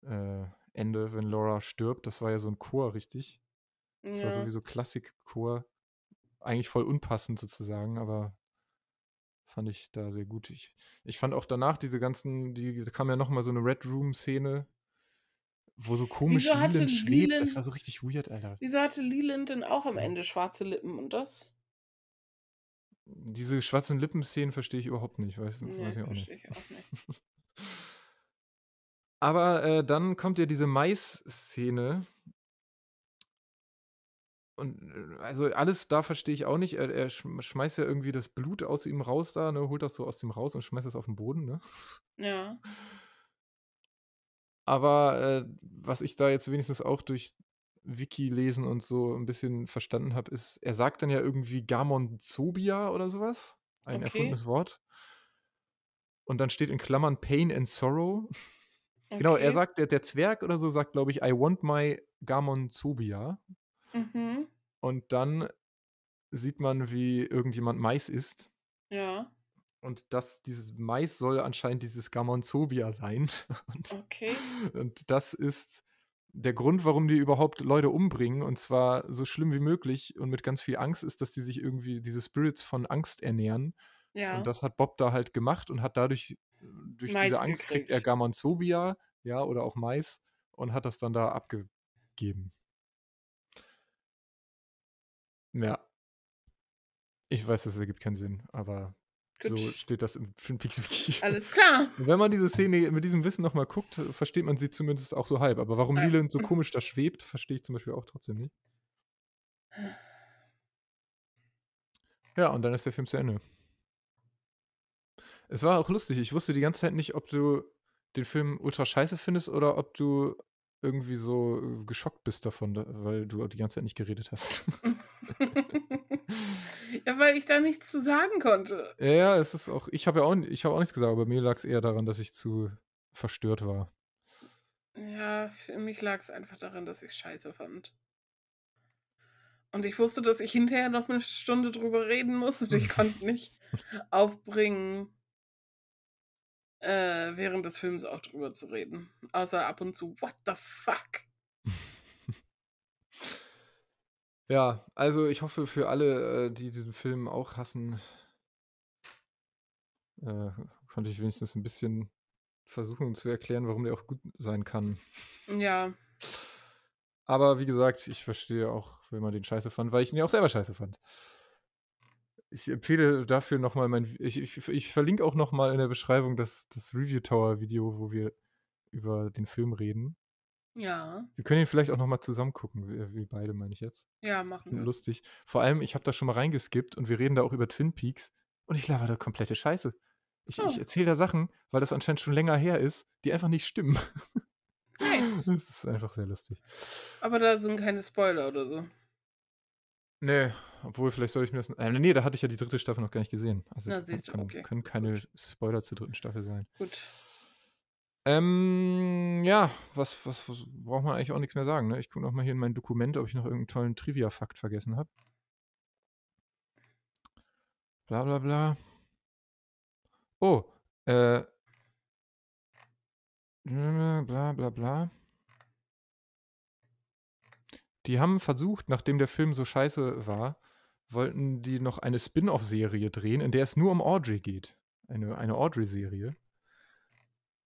äh, Ende, wenn Laura stirbt. Das war ja so ein Chor, richtig? Das ja. war sowieso Klassikchor. Eigentlich voll unpassend sozusagen, aber fand ich da sehr gut. Ich, ich fand auch danach diese ganzen, die da kam ja nochmal so eine Red Room-Szene, wo so komisch wieso Leland schwebt. das war so richtig weird, Alter. Wieso hatte Leland denn auch am hm. Ende schwarze Lippen und das? Diese schwarzen Lippen-Szenen verstehe ich überhaupt nicht. Weiß, nee, weiß ich auch verstehe nicht. ich auch nicht. Aber äh, dann kommt ja diese Mais-Szene, und äh, also alles da verstehe ich auch nicht. Er, er, schmeißt ja irgendwie das Blut aus ihm raus da, ne? Holt das so aus ihm raus und schmeißt das auf den Boden, ne? Ja. Aber äh, was ich da jetzt wenigstens auch durch Wiki lesen und so ein bisschen verstanden habe, ist, er sagt dann ja irgendwie Gamonzobia oder sowas. Ein okay. erfundenes Wort. Und dann steht in Klammern Pain and Sorrow. Okay. Genau, er sagt, der, der Zwerg oder so sagt, glaube ich, I want my Gamonzobia. Mhm. Und dann sieht man, wie irgendjemand Mais isst. Ja. Und das, dieses Mais soll anscheinend dieses Gamonzobia sein. Und, okay. Und das ist der Grund, warum die überhaupt Leute umbringen, und zwar so schlimm wie möglich und mit ganz viel Angst, ist, dass die sich irgendwie diese Spirits von Angst ernähren. Ja. Und das hat Bob da halt gemacht und hat dadurch, durch Mais diese Angst gekriegt. kriegt er Gamonzobia, ja, oder auch Mais und hat das dann da abgegeben. Ja. Ich weiß, das ergibt keinen Sinn, aber Gut. so steht das im Twin Peaks Alles klar. wenn man diese Szene mit diesem Wissen nochmal guckt, versteht man sie zumindest auch so halb. Aber warum äh. Leland so hm. komisch da schwebt, verstehe ich zum Beispiel auch trotzdem nicht. Ja, und dann ist der Film zu Ende. Es war auch lustig. Ich wusste die ganze Zeit nicht, ob du den Film ultra scheiße findest oder ob du irgendwie so äh, geschockt bist davon, weil du die ganze Zeit nicht geredet hast. Hm. ja, weil ich da nichts zu sagen konnte. Ja, ja es ist auch. Ich habe ja auch, ich hab auch nichts gesagt, aber mir lag es eher daran, dass ich zu verstört war. Ja, für mich lag es einfach daran, dass ich es scheiße fand. Und ich wusste, dass ich hinterher noch eine Stunde drüber reden muss und ich konnte nicht aufbringen, äh, während des Films auch drüber zu reden. Außer ab und zu, what the fuck? Ja, also ich hoffe für alle, äh, die diesen Film auch hassen, äh, konnte ich wenigstens ein bisschen versuchen zu erklären, warum der auch gut sein kann. Ja. Aber wie gesagt, ich verstehe auch, wenn man den scheiße fand, weil ich ihn ja auch selber scheiße fand. Ich empfehle dafür nochmal mein. Ich, ich, ich verlinke auch nochmal in der Beschreibung das, das Review Tower Video, wo wir über den Film reden. Ja. Wir können ihn vielleicht auch nochmal zusammen gucken, wie, wir beide, meine ich jetzt. Ja, das machen wir. Lustig. Vor allem, ich habe da schon mal reingeskippt und wir reden da auch über Twin Peaks und ich laber da komplette Scheiße. Ich, oh. ich erzähle da Sachen, weil das anscheinend schon länger her ist, die einfach nicht stimmen. Nice. Das ist einfach sehr lustig. Aber da sind keine Spoiler oder so. Nee, obwohl, vielleicht soll ich mir das. Äh, nee, da hatte ich ja die dritte Staffel noch gar nicht gesehen. Also Na, siehst du, okay. können keine Spoiler zur dritten Staffel sein. Gut. Ähm, ja, was, was, was, braucht man eigentlich auch nichts mehr sagen. Ne? Ich gucke nochmal hier in mein Dokument, ob ich noch irgendeinen tollen Trivia-Fakt vergessen habe. Bla bla bla. Oh, äh. Bla bla bla. Die haben versucht, nachdem der Film so scheiße war, wollten die noch eine Spin-off-Serie drehen, in der es nur um Audrey geht. Eine, eine Audrey-Serie.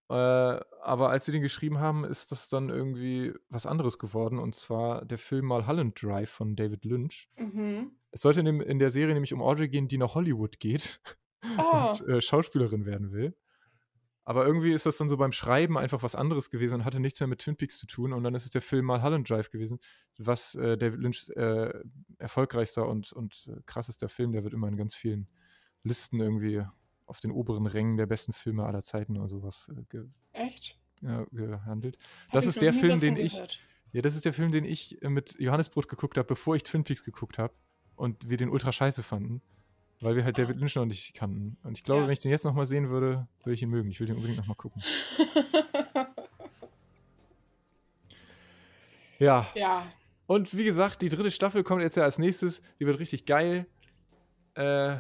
Äh, aber als sie den geschrieben haben, ist das dann irgendwie was anderes geworden. Und zwar der Film Mulholland Drive von David Lynch. Mhm. Es sollte in, dem, in, der Serie nämlich um Audrey gehen, die nach Hollywood geht oh. und äh, Schauspielerin werden will. Aber irgendwie ist das dann so beim Schreiben einfach was anderes gewesen und hatte nichts mehr mit Twin Peaks zu tun. Und dann ist es der Film Mulholland Drive gewesen, was äh, David Lynchs äh, erfolgreichster und, und äh, krassester Film, der wird immer in ganz vielen Listen irgendwie auf den oberen Rängen der besten Filme aller Zeiten oder sowas äh, ge Echt? Ja, gehandelt. Hab das ist der Film, den ich. Ja, das ist der Film, den ich äh, mit Johannesbrot geguckt habe, bevor ich Twin Peaks geguckt habe und wir den ultra scheiße fanden, weil wir halt ah. David Lynch noch nicht kannten. Und ich glaube, ja. wenn ich den jetzt nochmal sehen würde, würde ich ihn mögen. Ich will den unbedingt nochmal gucken. ja. Ja. Und wie gesagt, die dritte Staffel kommt jetzt ja als nächstes. Die wird richtig geil. Äh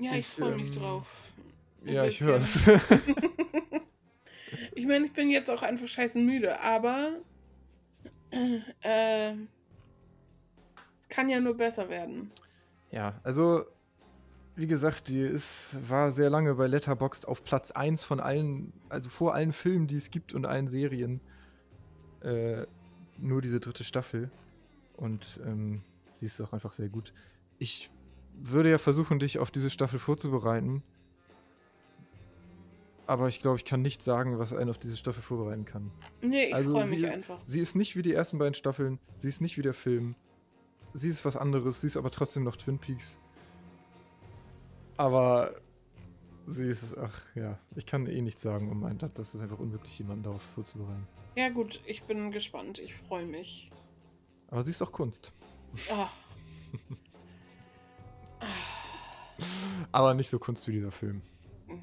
ja, ich, ich freue mich ähm, drauf. Ein ja, bisschen. ich höre es. ich meine, ich bin jetzt auch einfach scheiße müde, aber äh, kann ja nur besser werden. Ja, also wie gesagt, die ist, war sehr lange bei Letterboxd auf Platz 1 von allen, also vor allen Filmen, die es gibt und allen Serien. Äh, nur diese dritte Staffel. Und ähm, sie ist auch einfach sehr gut. Ich würde ja versuchen, dich auf diese Staffel vorzubereiten. Aber ich glaube, ich kann nicht sagen, was einen auf diese Staffel vorbereiten kann. Nee, ich also freue mich einfach. Sie ist nicht wie die ersten beiden Staffeln, sie ist nicht wie der Film. Sie ist was anderes, sie ist aber trotzdem noch Twin Peaks. Aber sie ist, ach ja, ich kann eh nichts sagen, um ein, das ist einfach unmöglich, jemanden darauf vorzubereiten. Ja, gut, ich bin gespannt, ich freue mich. Aber sie ist auch Kunst. Ach. Aber nicht so Kunst wie dieser Film. Ja,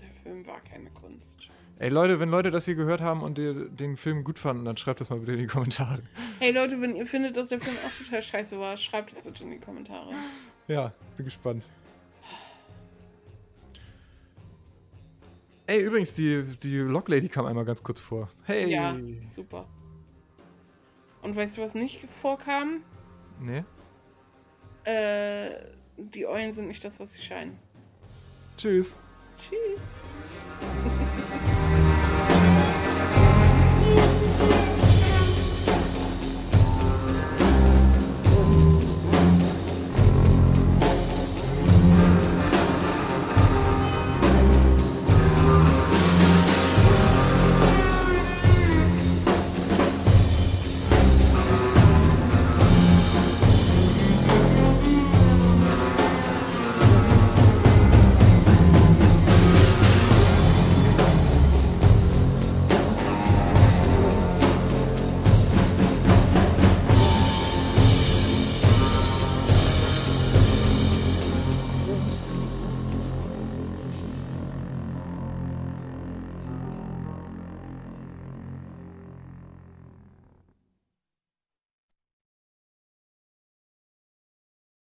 der Film war keine Kunst. Ey Leute, wenn Leute das hier gehört haben und ihr den Film gut fanden, dann schreibt das mal bitte in die Kommentare. Hey Leute, wenn ihr findet, dass der Film auch total scheiße war, schreibt es bitte in die Kommentare. Ja, bin gespannt. Ey, übrigens, die, die Log kam einmal ganz kurz vor. Hey! Ja, super. Und weißt du, was nicht vorkam? Nee. Äh die Eulen sind nicht das, was sie scheinen. Tschüss. Tschüss.